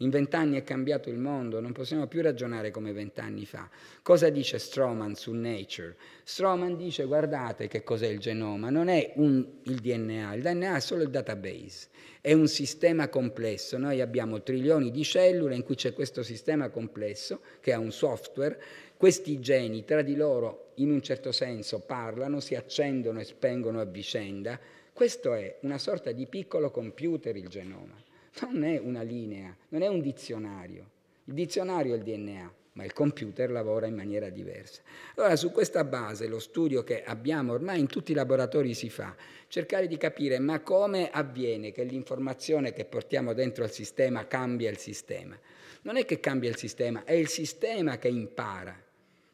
in vent'anni è cambiato il mondo, non possiamo più ragionare come vent'anni fa. Cosa dice Stroman su Nature? Stroman dice guardate che cos'è il genoma, non è un, il DNA, il DNA è solo il database, è un sistema complesso, noi abbiamo trilioni di cellule in cui c'è questo sistema complesso che ha un software, questi geni tra di loro in un certo senso parlano, si accendono e spengono a vicenda, questo è una sorta di piccolo computer il genoma non è una linea, non è un dizionario. Il dizionario è il DNA, ma il computer lavora in maniera diversa. Allora su questa base lo studio che abbiamo ormai in tutti i laboratori si fa, cercare di capire ma come avviene che l'informazione che portiamo dentro al sistema cambia il sistema. Non è che cambia il sistema, è il sistema che impara.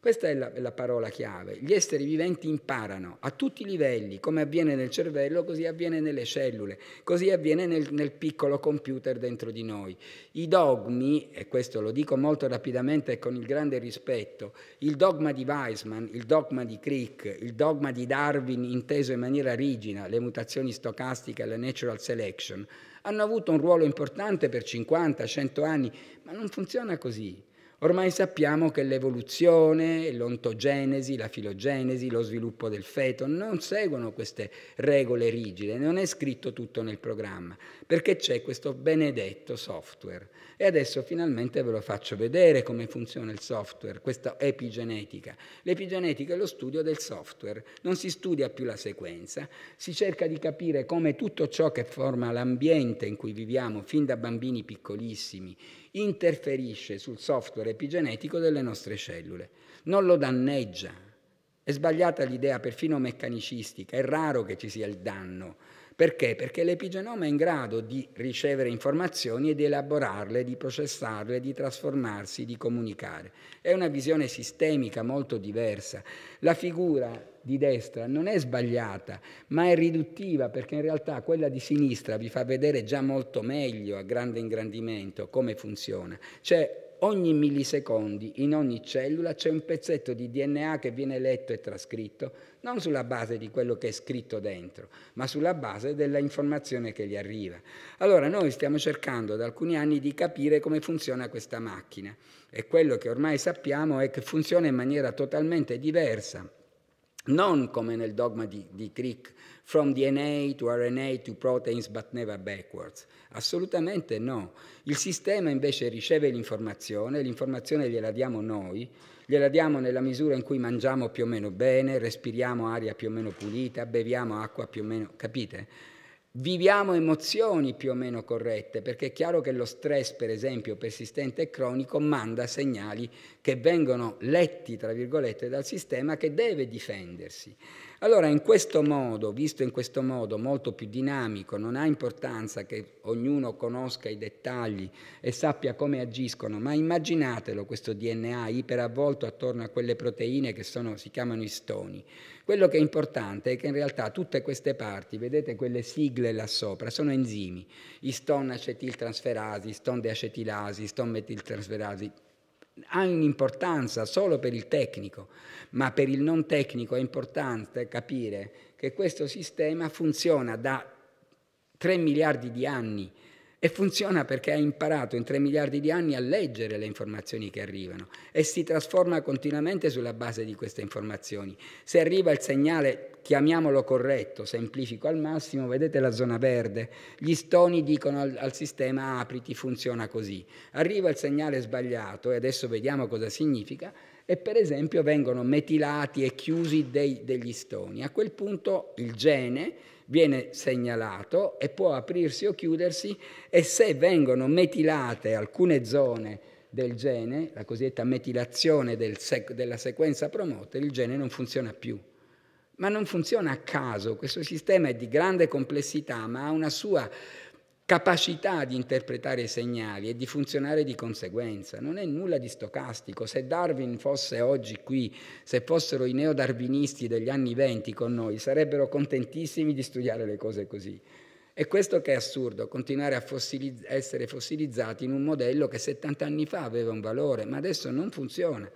Questa è la, la parola chiave. Gli esseri viventi imparano a tutti i livelli, come avviene nel cervello, così avviene nelle cellule, così avviene nel, nel piccolo computer dentro di noi. I dogmi, e questo lo dico molto rapidamente e con il grande rispetto, il dogma di Weismann, il dogma di Crick, il dogma di Darwin inteso in maniera rigida, le mutazioni stocastiche e la natural selection, hanno avuto un ruolo importante per 50-100 anni, ma non funziona così. Ormai sappiamo che l'evoluzione, l'ontogenesi, la filogenesi, lo sviluppo del feto non seguono queste regole rigide, non è scritto tutto nel programma, perché c'è questo benedetto software. E adesso finalmente ve lo faccio vedere come funziona il software, questa epigenetica. L'epigenetica è lo studio del software, non si studia più la sequenza, si cerca di capire come tutto ciò che forma l'ambiente in cui viviamo fin da bambini piccolissimi, interferisce sul software epigenetico delle nostre cellule, non lo danneggia. È sbagliata l'idea perfino meccanicistica, è raro che ci sia il danno. Perché? Perché l'epigenoma è in grado di ricevere informazioni e di elaborarle, di processarle, di trasformarsi, di comunicare. È una visione sistemica molto diversa. La figura di destra non è sbagliata, ma è riduttiva perché in realtà quella di sinistra vi fa vedere già molto meglio a grande ingrandimento come funziona. Cioè ogni millisecondi in ogni cellula c'è un pezzetto di DNA che viene letto e trascritto, non sulla base di quello che è scritto dentro, ma sulla base dell'informazione che gli arriva. Allora noi stiamo cercando da alcuni anni di capire come funziona questa macchina e quello che ormai sappiamo è che funziona in maniera totalmente diversa non come nel dogma di, di Crick, from DNA to RNA to proteins but never backwards. Assolutamente no. Il sistema invece riceve l'informazione, l'informazione gliela diamo noi, gliela diamo nella misura in cui mangiamo più o meno bene, respiriamo aria più o meno pulita, beviamo acqua più o meno, capite? Viviamo emozioni più o meno corrette, perché è chiaro che lo stress, per esempio, persistente e cronico, manda segnali che vengono letti, tra virgolette, dal sistema che deve difendersi. Allora, in questo modo, visto in questo modo molto più dinamico, non ha importanza che ognuno conosca i dettagli e sappia come agiscono, ma immaginatelo questo DNA iperavvolto attorno a quelle proteine che sono, si chiamano istoni. Quello che è importante è che in realtà tutte queste parti, vedete quelle sigle là sopra, sono enzimi, iston acetiltrasferasi, iston deacetilasi, iston metiltransferasi, ha un'importanza solo per il tecnico, ma per il non tecnico è importante capire che questo sistema funziona da 3 miliardi di anni e funziona perché ha imparato in 3 miliardi di anni a leggere le informazioni che arrivano e si trasforma continuamente sulla base di queste informazioni. Se arriva il segnale, chiamiamolo corretto, semplifico al massimo, vedete la zona verde, gli stoni dicono al, al sistema apriti, funziona così. Arriva il segnale sbagliato e adesso vediamo cosa significa e per esempio vengono metilati e chiusi dei, degli stoni. A quel punto il gene viene segnalato e può aprirsi o chiudersi e se vengono metilate alcune zone del gene, la cosiddetta metilazione del sec- della sequenza promoter, il gene non funziona più. Ma non funziona a caso, questo sistema è di grande complessità, ma ha una sua capacità di interpretare i segnali e di funzionare di conseguenza. Non è nulla di stocastico. Se Darwin fosse oggi qui, se fossero i neodarwinisti degli anni venti con noi, sarebbero contentissimi di studiare le cose così. E questo che è assurdo, continuare a fossilizz- essere fossilizzati in un modello che 70 anni fa aveva un valore, ma adesso non funziona.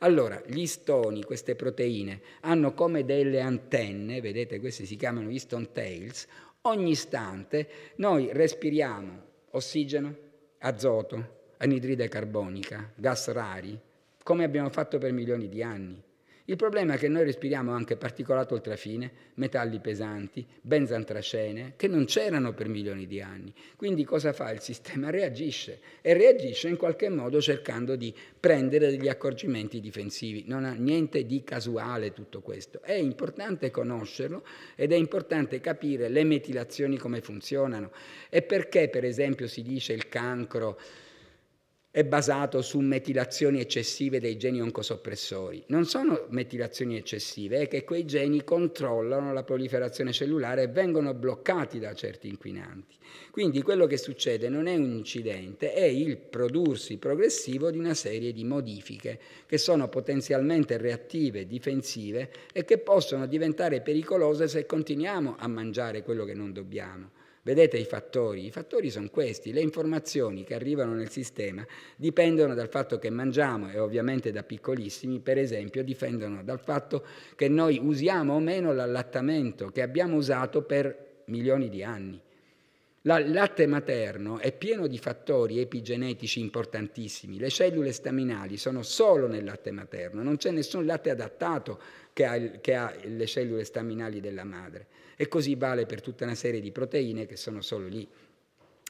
Allora, gli stoni, queste proteine, hanno come delle antenne, vedete queste si chiamano gli stone tails, Ogni istante noi respiriamo ossigeno, azoto, anidride carbonica, gas rari, come abbiamo fatto per milioni di anni. Il problema è che noi respiriamo anche particolato ultrafine, metalli pesanti, benzantracene, che non c'erano per milioni di anni. Quindi cosa fa il sistema? Reagisce e reagisce in qualche modo cercando di prendere degli accorgimenti difensivi. Non ha niente di casuale tutto questo. È importante conoscerlo ed è importante capire le metilazioni come funzionano e perché per esempio si dice il cancro è basato su metilazioni eccessive dei geni oncosoppressori. Non sono metilazioni eccessive, è che quei geni controllano la proliferazione cellulare e vengono bloccati da certi inquinanti. Quindi quello che succede non è un incidente, è il prodursi progressivo di una serie di modifiche che sono potenzialmente reattive, difensive e che possono diventare pericolose se continuiamo a mangiare quello che non dobbiamo. Vedete i fattori? I fattori sono questi, le informazioni che arrivano nel sistema dipendono dal fatto che mangiamo e ovviamente da piccolissimi, per esempio, dipendono dal fatto che noi usiamo o meno l'allattamento che abbiamo usato per milioni di anni. Il latte materno è pieno di fattori epigenetici importantissimi. Le cellule staminali sono solo nel latte materno, non c'è nessun latte adattato che ha, che ha le cellule staminali della madre. E così vale per tutta una serie di proteine che sono solo lì.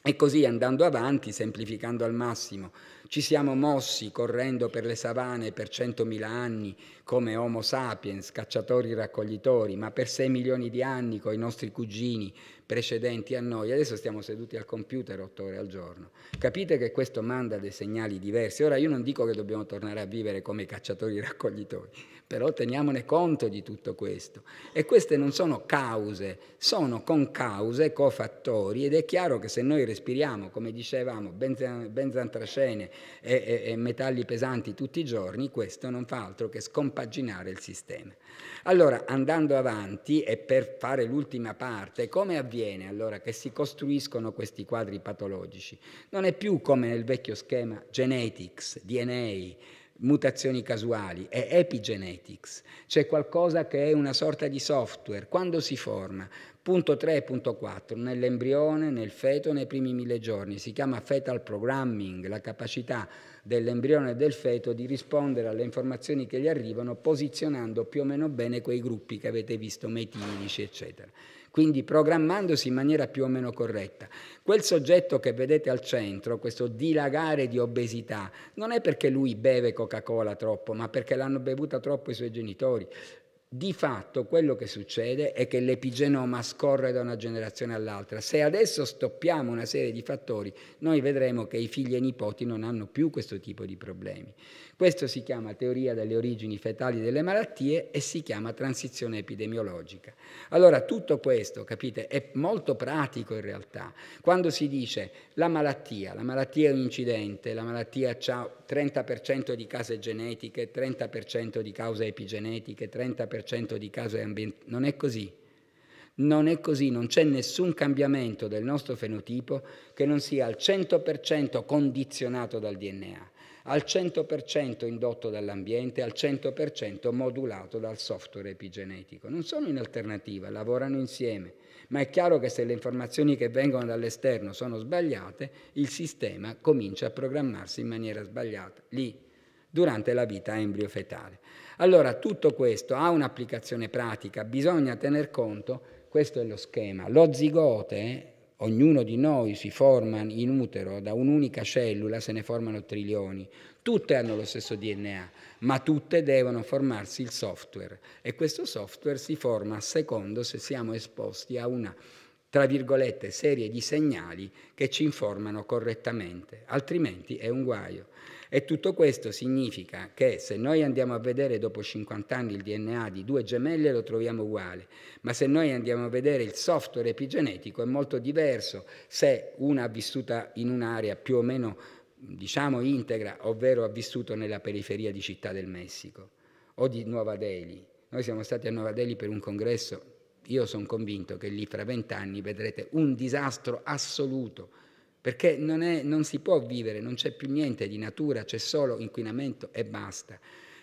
E così andando avanti, semplificando al massimo ci siamo mossi correndo per le savane per centomila anni come Homo sapiens, cacciatori raccoglitori, ma per sei milioni di anni con i nostri cugini precedenti a noi. Adesso stiamo seduti al computer otto ore al giorno. Capite che questo manda dei segnali diversi. Ora io non dico che dobbiamo tornare a vivere come cacciatori raccoglitori, però teniamone conto di tutto questo. E queste non sono cause, sono concause, cofattori ed è chiaro che se noi respiriamo, come dicevamo, benzantracene, e, e, metalli pesanti tutti i giorni, questo non fa altro che scompaginare il sistema. Allora, andando avanti e per fare l'ultima parte, come avviene allora che si costruiscono questi quadri patologici? Non è più come nel vecchio schema genetics, DNA, mutazioni casuali, è epigenetics, c'è qualcosa che è una sorta di software, quando si forma? Punto 3 punto 4, nell'embrione, nel feto, nei primi mille giorni, si chiama fetal programming, la capacità dell'embrione e del feto di rispondere alle informazioni che gli arrivano posizionando più o meno bene quei gruppi che avete visto, metilici, eccetera quindi programmandosi in maniera più o meno corretta. Quel soggetto che vedete al centro, questo dilagare di obesità, non è perché lui beve Coca-Cola troppo, ma perché l'hanno bevuta troppo i suoi genitori, di fatto quello che succede è che l'epigenoma scorre da una generazione all'altra. Se adesso stoppiamo una serie di fattori, noi vedremo che i figli e i nipoti non hanno più questo tipo di problemi. Questo si chiama teoria delle origini fetali delle malattie e si chiama transizione epidemiologica. Allora tutto questo, capite, è molto pratico in realtà. Quando si dice la malattia, la malattia è un incidente, la malattia ha 30% di case genetiche, 30% di cause epigenetiche, 30% di cause ambientali. Non è così. Non è così, non c'è nessun cambiamento del nostro fenotipo che non sia al 100% condizionato dal DNA, al 100% indotto dall'ambiente, al 100% modulato dal software epigenetico. Non sono in alternativa, lavorano insieme ma è chiaro che se le informazioni che vengono dall'esterno sono sbagliate, il sistema comincia a programmarsi in maniera sbagliata, lì, durante la vita embriofetale. Allora tutto questo ha un'applicazione pratica, bisogna tener conto, questo è lo schema, lo zigote, ognuno di noi si forma in utero da un'unica cellula, se ne formano trilioni, tutte hanno lo stesso DNA ma tutte devono formarsi il software e questo software si forma a secondo se siamo esposti a una tra virgolette, serie di segnali che ci informano correttamente, altrimenti è un guaio. E tutto questo significa che se noi andiamo a vedere dopo 50 anni il DNA di due gemelle lo troviamo uguale, ma se noi andiamo a vedere il software epigenetico è molto diverso se una ha vissuta in un'area più o meno diciamo integra, ovvero ha vissuto nella periferia di Città del Messico o di Nuova Delhi. Noi siamo stati a Nuova Delhi per un congresso, io sono convinto che lì fra vent'anni vedrete un disastro assoluto, perché non, è, non si può vivere, non c'è più niente di natura, c'è solo inquinamento e basta.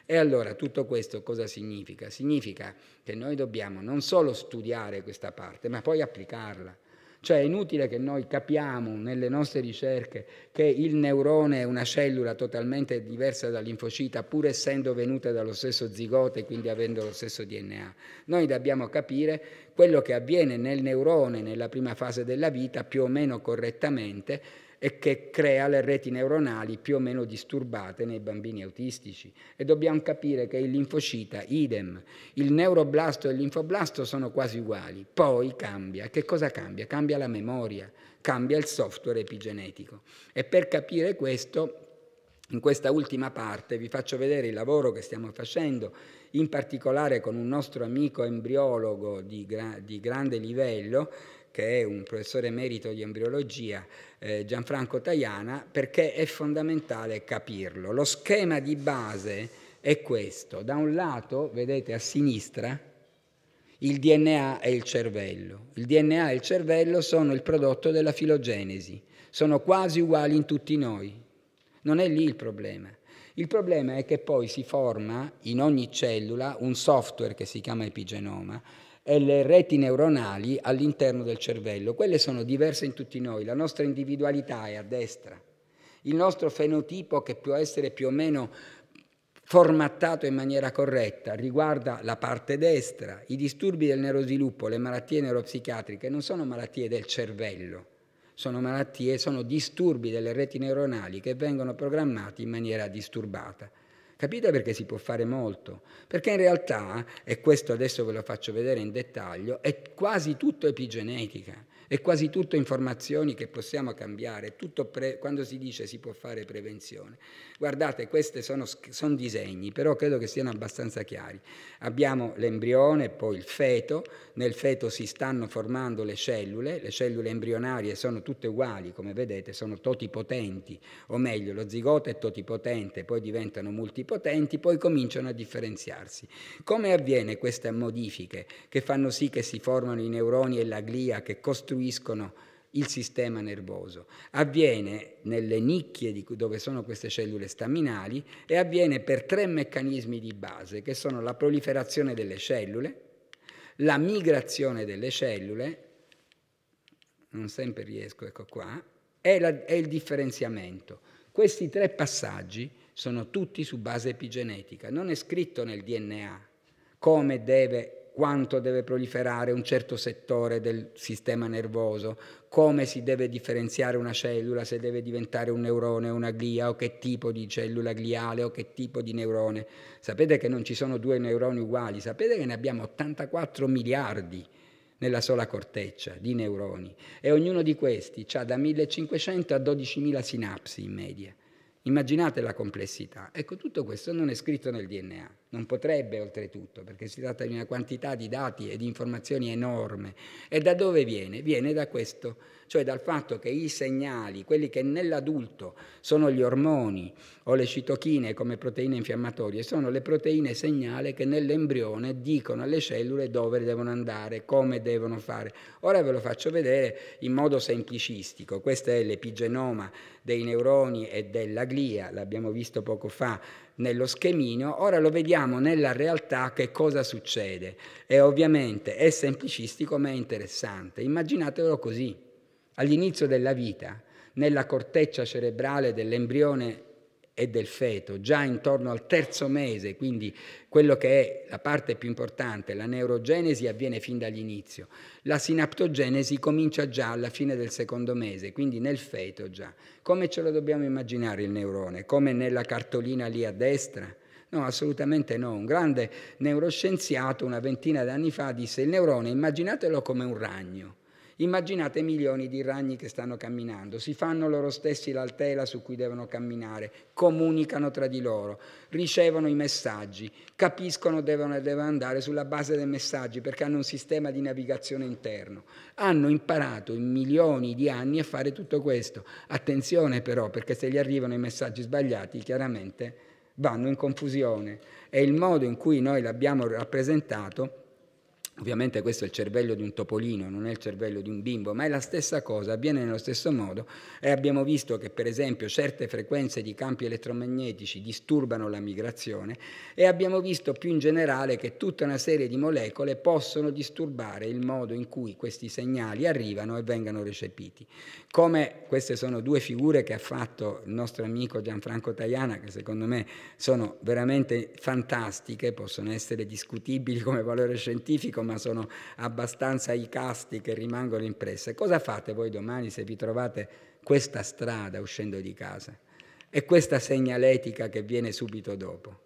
E allora tutto questo cosa significa? Significa che noi dobbiamo non solo studiare questa parte, ma poi applicarla. Cioè è inutile che noi capiamo nelle nostre ricerche che il neurone è una cellula totalmente diversa dall'infocita, pur essendo venuta dallo stesso zigote e quindi avendo lo stesso DNA. Noi dobbiamo capire quello che avviene nel neurone nella prima fase della vita più o meno correttamente e che crea le reti neuronali più o meno disturbate nei bambini autistici. E dobbiamo capire che il linfocita, idem, il neuroblasto e il linfoblasto sono quasi uguali. Poi cambia. Che cosa cambia? Cambia la memoria, cambia il software epigenetico. E per capire questo, in questa ultima parte vi faccio vedere il lavoro che stiamo facendo, in particolare con un nostro amico embriologo di, gra di grande livello, che è un professore emerito di embriologia, eh, Gianfranco Tajana, perché è fondamentale capirlo. Lo schema di base è questo. Da un lato, vedete a sinistra, il DNA e il cervello. Il DNA e il cervello sono il prodotto della filogenesi, sono quasi uguali in tutti noi. Non è lì il problema. Il problema è che poi si forma in ogni cellula un software che si chiama epigenoma, e le reti neuronali all'interno del cervello. Quelle sono diverse in tutti noi, la nostra individualità è a destra, il nostro fenotipo che può essere più o meno formattato in maniera corretta riguarda la parte destra, i disturbi del neurosviluppo, le malattie neuropsichiatriche non sono malattie del cervello, sono malattie, sono disturbi delle reti neuronali che vengono programmati in maniera disturbata. Capite perché si può fare molto? Perché in realtà, e questo adesso ve lo faccio vedere in dettaglio, è quasi tutto epigenetica. È quasi tutto informazioni che possiamo cambiare, tutto quando si dice si può fare prevenzione. Guardate, questi sono, sono disegni, però credo che siano abbastanza chiari. Abbiamo l'embrione, poi il feto, nel feto si stanno formando le cellule, le cellule embrionarie sono tutte uguali, come vedete, sono totipotenti, o meglio, lo zigoto è totipotente, poi diventano multipotenti, poi cominciano a differenziarsi. Come avviene queste modifiche che fanno sì che si formano i neuroni e la glia che costruiscono costituiscono il sistema nervoso. Avviene nelle nicchie dove sono queste cellule staminali e avviene per tre meccanismi di base che sono la proliferazione delle cellule, la migrazione delle cellule, non sempre riesco, ecco qua, e, la, e il differenziamento. Questi tre passaggi sono tutti su base epigenetica, non è scritto nel DNA come deve quanto deve proliferare un certo settore del sistema nervoso, come si deve differenziare una cellula, se deve diventare un neurone, o una glia, o che tipo di cellula gliale, o che tipo di neurone. Sapete che non ci sono due neuroni uguali, sapete che ne abbiamo 84 miliardi nella sola corteccia di neuroni e ognuno di questi ha da 1500 a 12.000 sinapsi in media. Immaginate la complessità. Ecco, tutto questo non è scritto nel DNA non potrebbe oltretutto, perché si tratta di una quantità di dati e di informazioni enorme. E da dove viene? Viene da questo, cioè dal fatto che i segnali, quelli che nell'adulto sono gli ormoni o le citochine come proteine infiammatorie, sono le proteine segnale che nell'embrione dicono alle cellule dove devono andare, come devono fare. Ora ve lo faccio vedere in modo semplicistico. Questo è l'epigenoma dei neuroni e della glia, l'abbiamo visto poco fa nello schemino, ora lo vediamo nella realtà che cosa succede. E ovviamente è semplicistico ma è interessante. Immaginatelo così. All'inizio della vita, nella corteccia cerebrale dell'embrione e del feto già intorno al terzo mese, quindi quello che è la parte più importante, la neurogenesi avviene fin dall'inizio, la sinaptogenesi comincia già alla fine del secondo mese, quindi nel feto già. Come ce lo dobbiamo immaginare il neurone? Come nella cartolina lì a destra? No, assolutamente no. Un grande neuroscienziato una ventina d'anni fa disse il neurone immaginatelo come un ragno Immaginate milioni di ragni che stanno camminando, si fanno loro stessi l'altela su cui devono camminare, comunicano tra di loro, ricevono i messaggi, capiscono devono, devono andare sulla base dei messaggi perché hanno un sistema di navigazione interno. Hanno imparato in milioni di anni a fare tutto questo. Attenzione però perché se gli arrivano i messaggi sbagliati chiaramente vanno in confusione e il modo in cui noi l'abbiamo rappresentato Ovviamente questo è il cervello di un topolino, non è il cervello di un bimbo, ma è la stessa cosa, avviene nello stesso modo e abbiamo visto che per esempio certe frequenze di campi elettromagnetici disturbano la migrazione e abbiamo visto più in generale che tutta una serie di molecole possono disturbare il modo in cui questi segnali arrivano e vengano recepiti. Come queste sono due figure che ha fatto il nostro amico Gianfranco Tajana, che secondo me sono veramente fantastiche, possono essere discutibili come valore scientifico, dico, ma sono abbastanza i casti che rimangono impresse. Cosa fate voi domani se vi trovate questa strada uscendo di casa e questa segnaletica che viene subito dopo?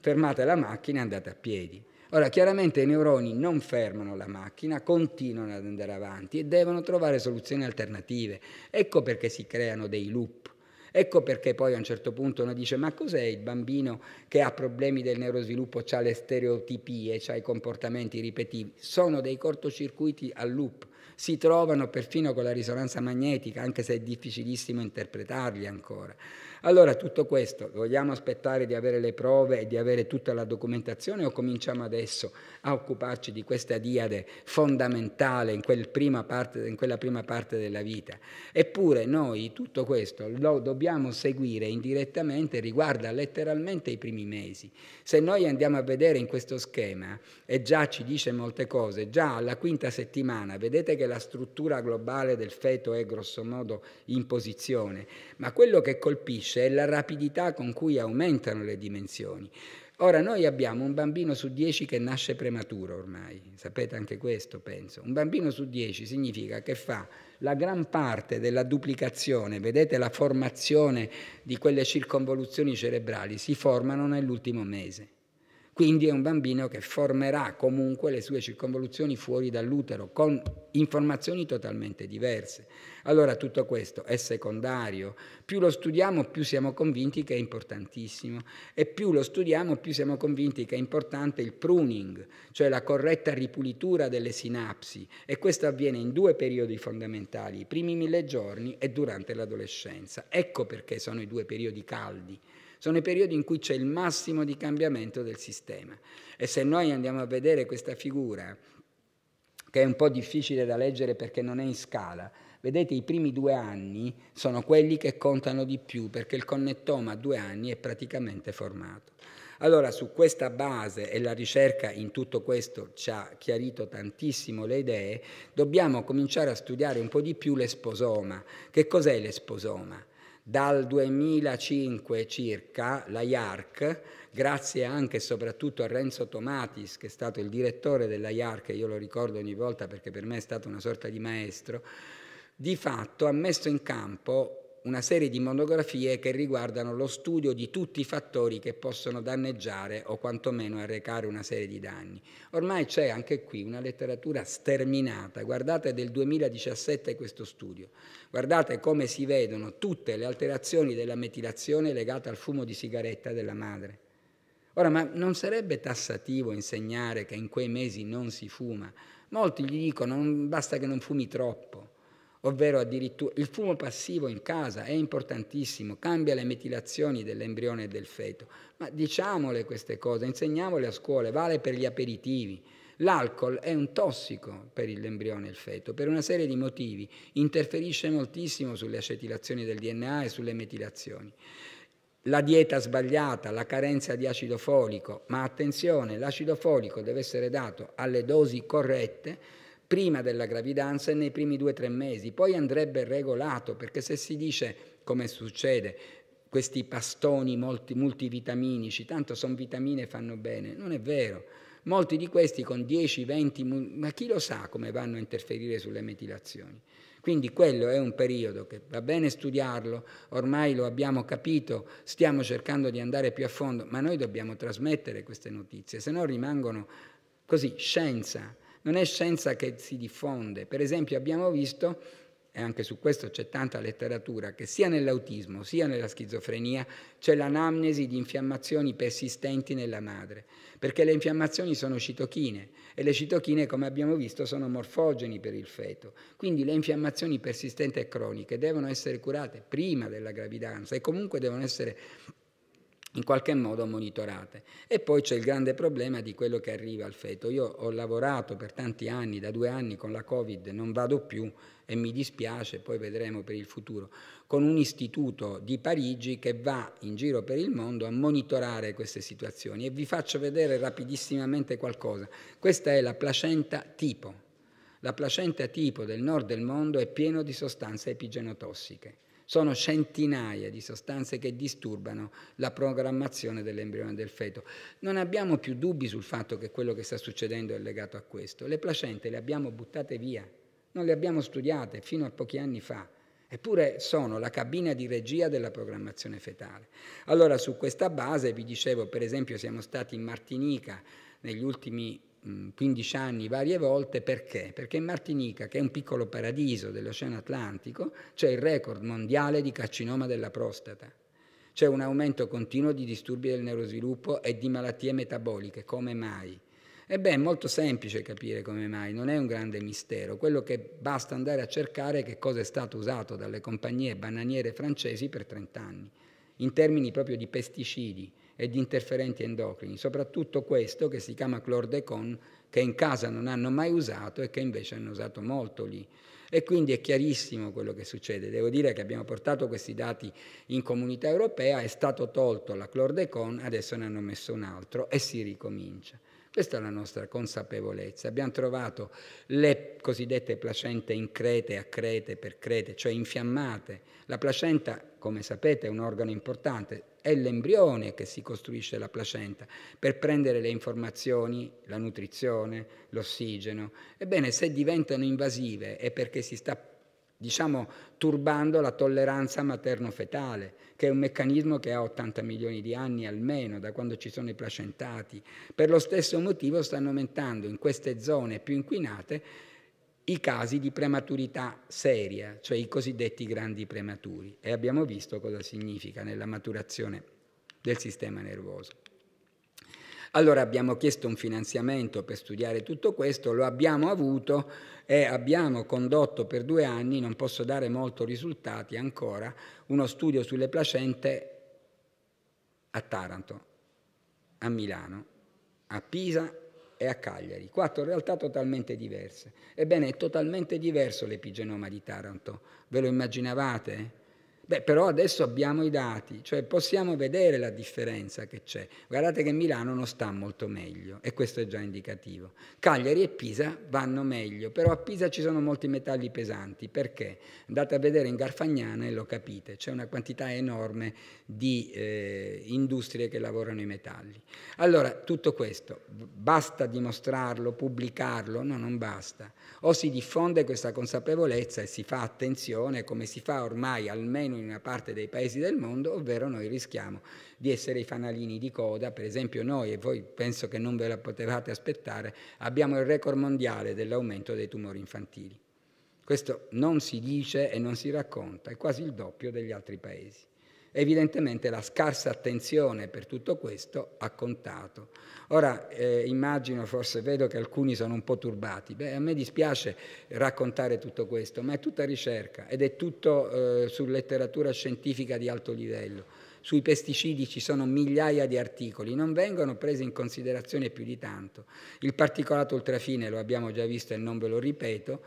Fermate la macchina e andate a piedi. Ora, chiaramente i neuroni non fermano la macchina, continuano ad andare avanti e devono trovare soluzioni alternative. Ecco perché si creano dei loop. Ecco perché poi a un certo punto uno dice ma cos'è il bambino che ha problemi del neurosviluppo, ha le stereotipie, ha i comportamenti ripetitivi? Sono dei cortocircuiti a loop, si trovano perfino con la risonanza magnetica, anche se è difficilissimo interpretarli ancora. Allora tutto questo, vogliamo aspettare di avere le prove e di avere tutta la documentazione o cominciamo adesso a occuparci di questa diade fondamentale in, quel parte, in quella prima parte della vita? Eppure noi tutto questo lo dobbiamo seguire indirettamente, riguarda letteralmente i primi mesi. Se noi andiamo a vedere in questo schema, e già ci dice molte cose, già alla quinta settimana vedete che la struttura globale del feto è grossomodo in posizione, ma quello che colpisce cresce è la rapidità con cui aumentano le dimensioni. Ora noi abbiamo un bambino su dieci che nasce prematuro ormai, sapete anche questo penso. Un bambino su dieci significa che fa la gran parte della duplicazione, vedete la formazione di quelle circonvoluzioni cerebrali, si formano nell'ultimo mese. Quindi è un bambino che formerà comunque le sue circonvoluzioni fuori dall'utero con informazioni totalmente diverse. Allora tutto questo è secondario, più lo studiamo più siamo convinti che è importantissimo e più lo studiamo più siamo convinti che è importante il pruning, cioè la corretta ripulitura delle sinapsi e questo avviene in due periodi fondamentali, i primi mille giorni e durante l'adolescenza. Ecco perché sono i due periodi caldi sono i periodi in cui c'è il massimo di cambiamento del sistema. E se noi andiamo a vedere questa figura, che è un po' difficile da leggere perché non è in scala, Vedete, i primi due anni sono quelli che contano di più perché il connettoma a due anni è praticamente formato. Allora, su questa base, e la ricerca in tutto questo ci ha chiarito tantissimo le idee, dobbiamo cominciare a studiare un po' di più l'esposoma. Che cos'è l'esposoma? Dal 2005 circa la IARC, grazie anche e soprattutto a Renzo Tomatis, che è stato il direttore della IARC, io lo ricordo ogni volta perché per me è stato una sorta di maestro, di fatto ha messo in campo una serie di monografie che riguardano lo studio di tutti i fattori che possono danneggiare o quantomeno arrecare una serie di danni. Ormai c'è anche qui una letteratura sterminata, guardate del 2017 questo studio, guardate come si vedono tutte le alterazioni della metilazione legate al fumo di sigaretta della madre. Ora, ma non sarebbe tassativo insegnare che in quei mesi non si fuma? Molti gli dicono mm, basta che non fumi troppo ovvero addirittura il fumo passivo in casa è importantissimo, cambia le metilazioni dell'embrione e del feto, ma diciamole queste cose, insegniamole a scuola, vale per gli aperitivi. L'alcol è un tossico per l'embrione e il feto, per una serie di motivi, interferisce moltissimo sulle acetilazioni del DNA e sulle metilazioni la dieta sbagliata, la carenza di acido folico, ma attenzione, l'acido folico deve essere dato alle dosi corrette prima della gravidanza e nei primi due o tre mesi, poi andrebbe regolato perché se si dice, come succede, questi pastoni molti, multivitaminici, tanto sono vitamine e fanno bene, non è vero. Molti di questi con 10, 20, ma chi lo sa come vanno a interferire sulle metilazioni? Quindi quello è un periodo che va bene studiarlo, ormai lo abbiamo capito, stiamo cercando di andare più a fondo, ma noi dobbiamo trasmettere queste notizie, se no rimangono così scienza non è scienza che si diffonde. Per esempio abbiamo visto, e anche su questo c'è tanta letteratura, che sia nell'autismo sia nella schizofrenia c'è l'anamnesi di infiammazioni persistenti nella madre, perché le infiammazioni sono citochine e le citochine, come abbiamo visto, sono morfogeni per il feto. Quindi le infiammazioni persistenti e croniche devono essere curate prima della gravidanza e comunque devono essere in qualche modo monitorate. E poi c'è il grande problema di quello che arriva al feto. Io ho lavorato per tanti anni, da due anni con la Covid non vado più e mi dispiace, poi vedremo per il futuro, con un istituto di Parigi che va in giro per il mondo a monitorare queste situazioni e vi faccio vedere rapidissimamente qualcosa. Questa è la placenta tipo. La placenta tipo del nord del mondo è piena di sostanze epigenotossiche. Sono centinaia di sostanze che disturbano la programmazione dell'embrione del feto. Non abbiamo più dubbi sul fatto che quello che sta succedendo è legato a questo. Le placente le abbiamo buttate via, non le abbiamo studiate fino a pochi anni fa. Eppure sono la cabina di regia della programmazione fetale. Allora su questa base vi dicevo, per esempio, siamo stati in Martinica negli ultimi 15 mm, anni varie volte perché? Perché in Martinica, che è un piccolo paradiso dell'Oceano Atlantico, c'è il record mondiale di carcinoma della prostata. C'è un aumento continuo di disturbi del neurosviluppo e di malattie metaboliche. Come mai? Ebbene, è molto semplice capire come mai, non è un grande mistero. Quello che basta andare a cercare è che cosa è stato usato dalle compagnie bananiere francesi per 30 anni, in termini proprio di pesticidi e di interferenti endocrini, soprattutto questo che si chiama clordecon, che in casa non hanno mai usato e che invece hanno usato molto lì. E quindi è chiarissimo quello che succede. Devo dire che abbiamo portato questi dati in comunità europea, è stato tolto la clordecon, adesso ne hanno messo un altro e si ricomincia. Questa è la nostra consapevolezza. Abbiamo trovato le cosiddette placente in crete, a crete, per crete, cioè infiammate. La placenta, come sapete, è un organo importante, è l'embrione che si costruisce la placenta per prendere le informazioni, la nutrizione, l'ossigeno. Ebbene, se diventano invasive è perché si sta diciamo turbando la tolleranza materno-fetale, che è un meccanismo che ha 80 milioni di anni almeno, da quando ci sono i placentati. Per lo stesso motivo stanno aumentando in queste zone più inquinate i casi di prematurità seria, cioè i cosiddetti grandi prematuri. E abbiamo visto cosa significa nella maturazione del sistema nervoso. Allora abbiamo chiesto un finanziamento per studiare tutto questo, lo abbiamo avuto e abbiamo condotto per due anni, non posso dare molto risultati ancora, uno studio sulle placente a Taranto, a Milano, a Pisa e a Cagliari, quattro realtà totalmente diverse. Ebbene, è totalmente diverso l'epigenoma di Taranto. Ve lo immaginavate? Beh, però adesso abbiamo i dati, cioè possiamo vedere la differenza che c'è. Guardate che Milano non sta molto meglio e questo è già indicativo. Cagliari e Pisa vanno meglio, però a Pisa ci sono molti metalli pesanti. Perché? Andate a vedere in Garfagnana e lo capite, c'è una quantità enorme di eh, industrie che lavorano i metalli. Allora, tutto questo, basta dimostrarlo, pubblicarlo? No, non basta o si diffonde questa consapevolezza e si fa attenzione come si fa ormai almeno in una parte dei paesi del mondo, ovvero noi rischiamo di essere i fanalini di coda, per esempio noi, e voi penso che non ve la potevate aspettare, abbiamo il record mondiale dell'aumento dei tumori infantili. Questo non si dice e non si racconta, è quasi il doppio degli altri paesi. Evidentemente la scarsa attenzione per tutto questo ha contato. Ora eh, immagino, forse vedo che alcuni sono un po' turbati. Beh, a me dispiace raccontare tutto questo, ma è tutta ricerca ed è tutto eh, su letteratura scientifica di alto livello sui pesticidi ci sono migliaia di articoli, non vengono presi in considerazione più di tanto. Il particolato ultrafine lo abbiamo già visto e non ve lo ripeto,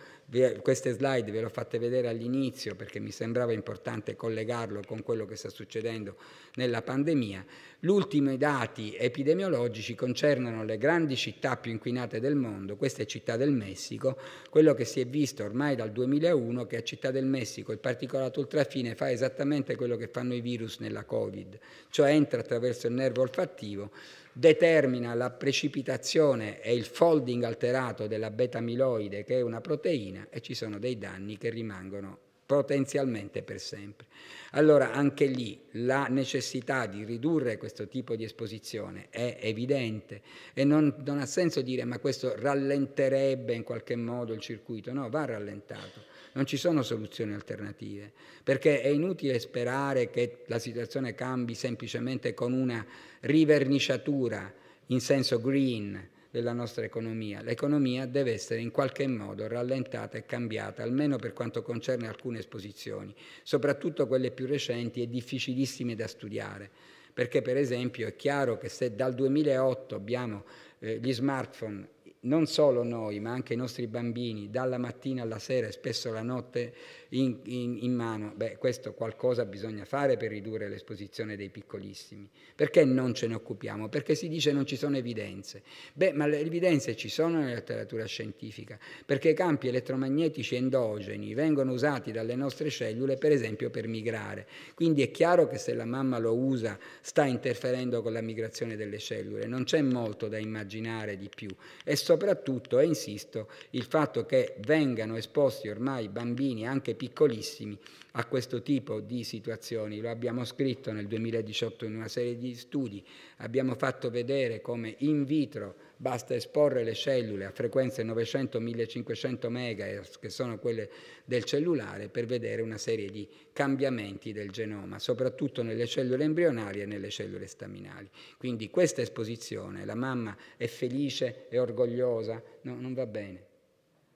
queste slide ve le ho fatte vedere all'inizio perché mi sembrava importante collegarlo con quello che sta succedendo nella pandemia. Gli ultimi dati epidemiologici concernono le grandi città più inquinate del mondo, questa Città del Messico, quello che si è visto ormai dal 2001 che a Città del Messico il particolato ultrafine fa esattamente quello che fanno i virus nella Covid Covid, cioè entra attraverso il nervo olfattivo, determina la precipitazione e il folding alterato della beta-amiloide, che è una proteina, e ci sono dei danni che rimangono potenzialmente per sempre. Allora anche lì la necessità di ridurre questo tipo di esposizione è evidente e non, non ha senso dire ma questo rallenterebbe in qualche modo il circuito, no, va rallentato non ci sono soluzioni alternative, perché è inutile sperare che la situazione cambi semplicemente con una riverniciatura in senso green della nostra economia. L'economia deve essere in qualche modo rallentata e cambiata, almeno per quanto concerne alcune esposizioni, soprattutto quelle più recenti e difficilissime da studiare. Perché per esempio è chiaro che se dal 2008 abbiamo eh, gli smartphone non solo noi, ma anche i nostri bambini, dalla mattina alla sera e spesso la notte, in, in, in mano. Beh, questo qualcosa bisogna fare per ridurre l'esposizione dei piccolissimi. Perché non ce ne occupiamo? Perché si dice non ci sono evidenze. Beh, ma le evidenze ci sono nella letteratura scientifica, perché i campi elettromagnetici endogeni vengono usati dalle nostre cellule, per esempio, per migrare. Quindi è chiaro che se la mamma lo usa sta interferendo con la migrazione delle cellule. Non c'è molto da immaginare di più. E soprattutto, e insisto, il fatto che vengano esposti ormai bambini anche piccolissimi a questo tipo di situazioni. Lo abbiamo scritto nel 2018 in una serie di studi, abbiamo fatto vedere come in vitro basta esporre le cellule a frequenze 900-1500 MHz, che sono quelle del cellulare, per vedere una serie di cambiamenti del genoma, soprattutto nelle cellule embrionali e nelle cellule staminali. Quindi questa esposizione, la mamma è felice, è orgogliosa, no, non va bene,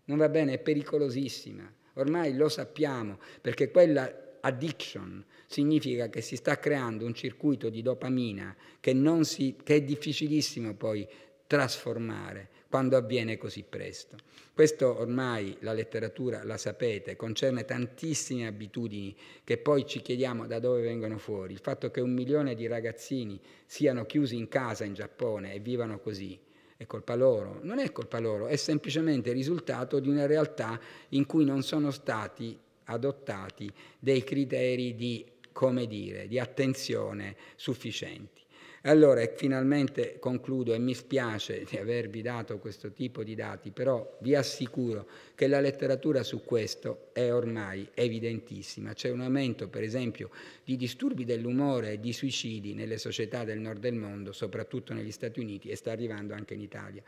non va bene, è pericolosissima ormai lo sappiamo, perché quella addiction significa che si sta creando un circuito di dopamina che, si, che è difficilissimo poi trasformare quando avviene così presto. Questo ormai la letteratura la sapete, concerne tantissime abitudini che poi ci chiediamo da dove vengono fuori. Il fatto che un milione di ragazzini siano chiusi in casa in Giappone e vivano così, è colpa loro. Non è colpa loro, è semplicemente il risultato di una realtà in cui non sono stati adottati dei criteri di, come dire, di attenzione sufficienti. Allora, finalmente concludo e mi spiace di avervi dato questo tipo di dati, però vi assicuro che la letteratura su questo è ormai evidentissima. C'è un aumento, per esempio, di disturbi dell'umore e di suicidi nelle società del nord del mondo, soprattutto negli Stati Uniti e sta arrivando anche in Italia.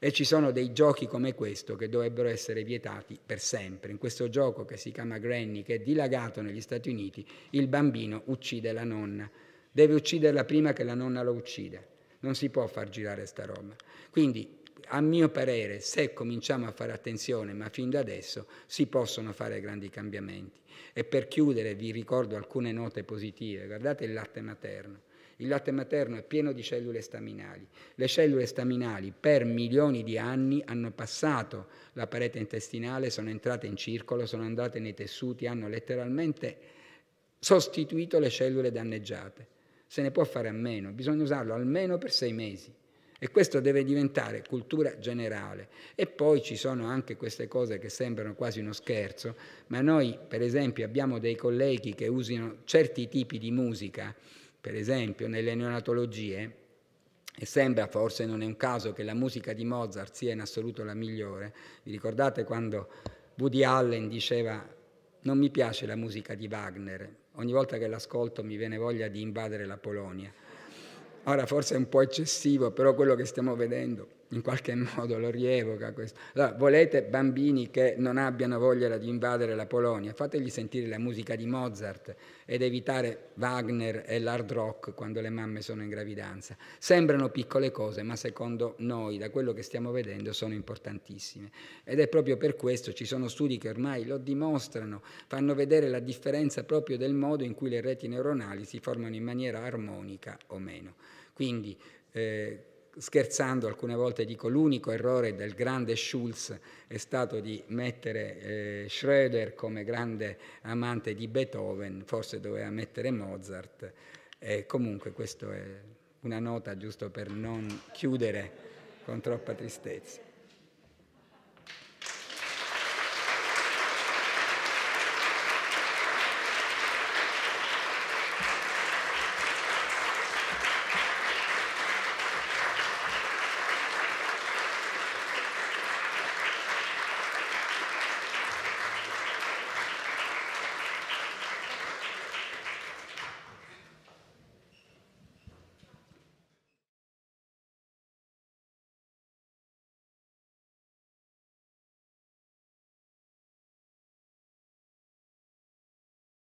E ci sono dei giochi come questo che dovrebbero essere vietati per sempre. In questo gioco che si chiama Granny, che è dilagato negli Stati Uniti, il bambino uccide la nonna deve ucciderla prima che la nonna lo uccida. Non si può far girare sta roba. Quindi, a mio parere, se cominciamo a fare attenzione, ma fin da adesso, si possono fare grandi cambiamenti. E per chiudere vi ricordo alcune note positive. Guardate il latte materno. Il latte materno è pieno di cellule staminali. Le cellule staminali per milioni di anni hanno passato la parete intestinale, sono entrate in circolo, sono andate nei tessuti, hanno letteralmente sostituito le cellule danneggiate se ne può fare a meno, bisogna usarlo almeno per sei mesi. E questo deve diventare cultura generale. E poi ci sono anche queste cose che sembrano quasi uno scherzo, ma noi per esempio abbiamo dei colleghi che usano certi tipi di musica, per esempio nelle neonatologie, e sembra, forse non è un caso, che la musica di Mozart sia in assoluto la migliore. Vi ricordate quando Woody Allen diceva non mi piace la musica di Wagner, ogni volta che l'ascolto mi viene voglia di invadere la Polonia. Ora forse è un po' eccessivo, però quello che stiamo vedendo in qualche [LAUGHS] modo lo rievoca questo. Allora, volete bambini che non abbiano voglia di invadere la Polonia, fategli sentire la musica di Mozart ed evitare Wagner e l'hard rock quando le mamme sono in gravidanza. Sembrano piccole cose, ma secondo noi, da quello che stiamo vedendo, sono importantissime. Ed è proprio per questo ci sono studi che ormai lo dimostrano, fanno vedere la differenza proprio del modo in cui le reti neuronali si formano in maniera armonica o meno. Quindi, eh, scherzando alcune volte dico l'unico errore del grande Schulz è stato di mettere eh, Schröder come grande amante di Beethoven, forse doveva mettere Mozart. Eh, comunque questa è una nota giusto per non chiudere con troppa tristezza.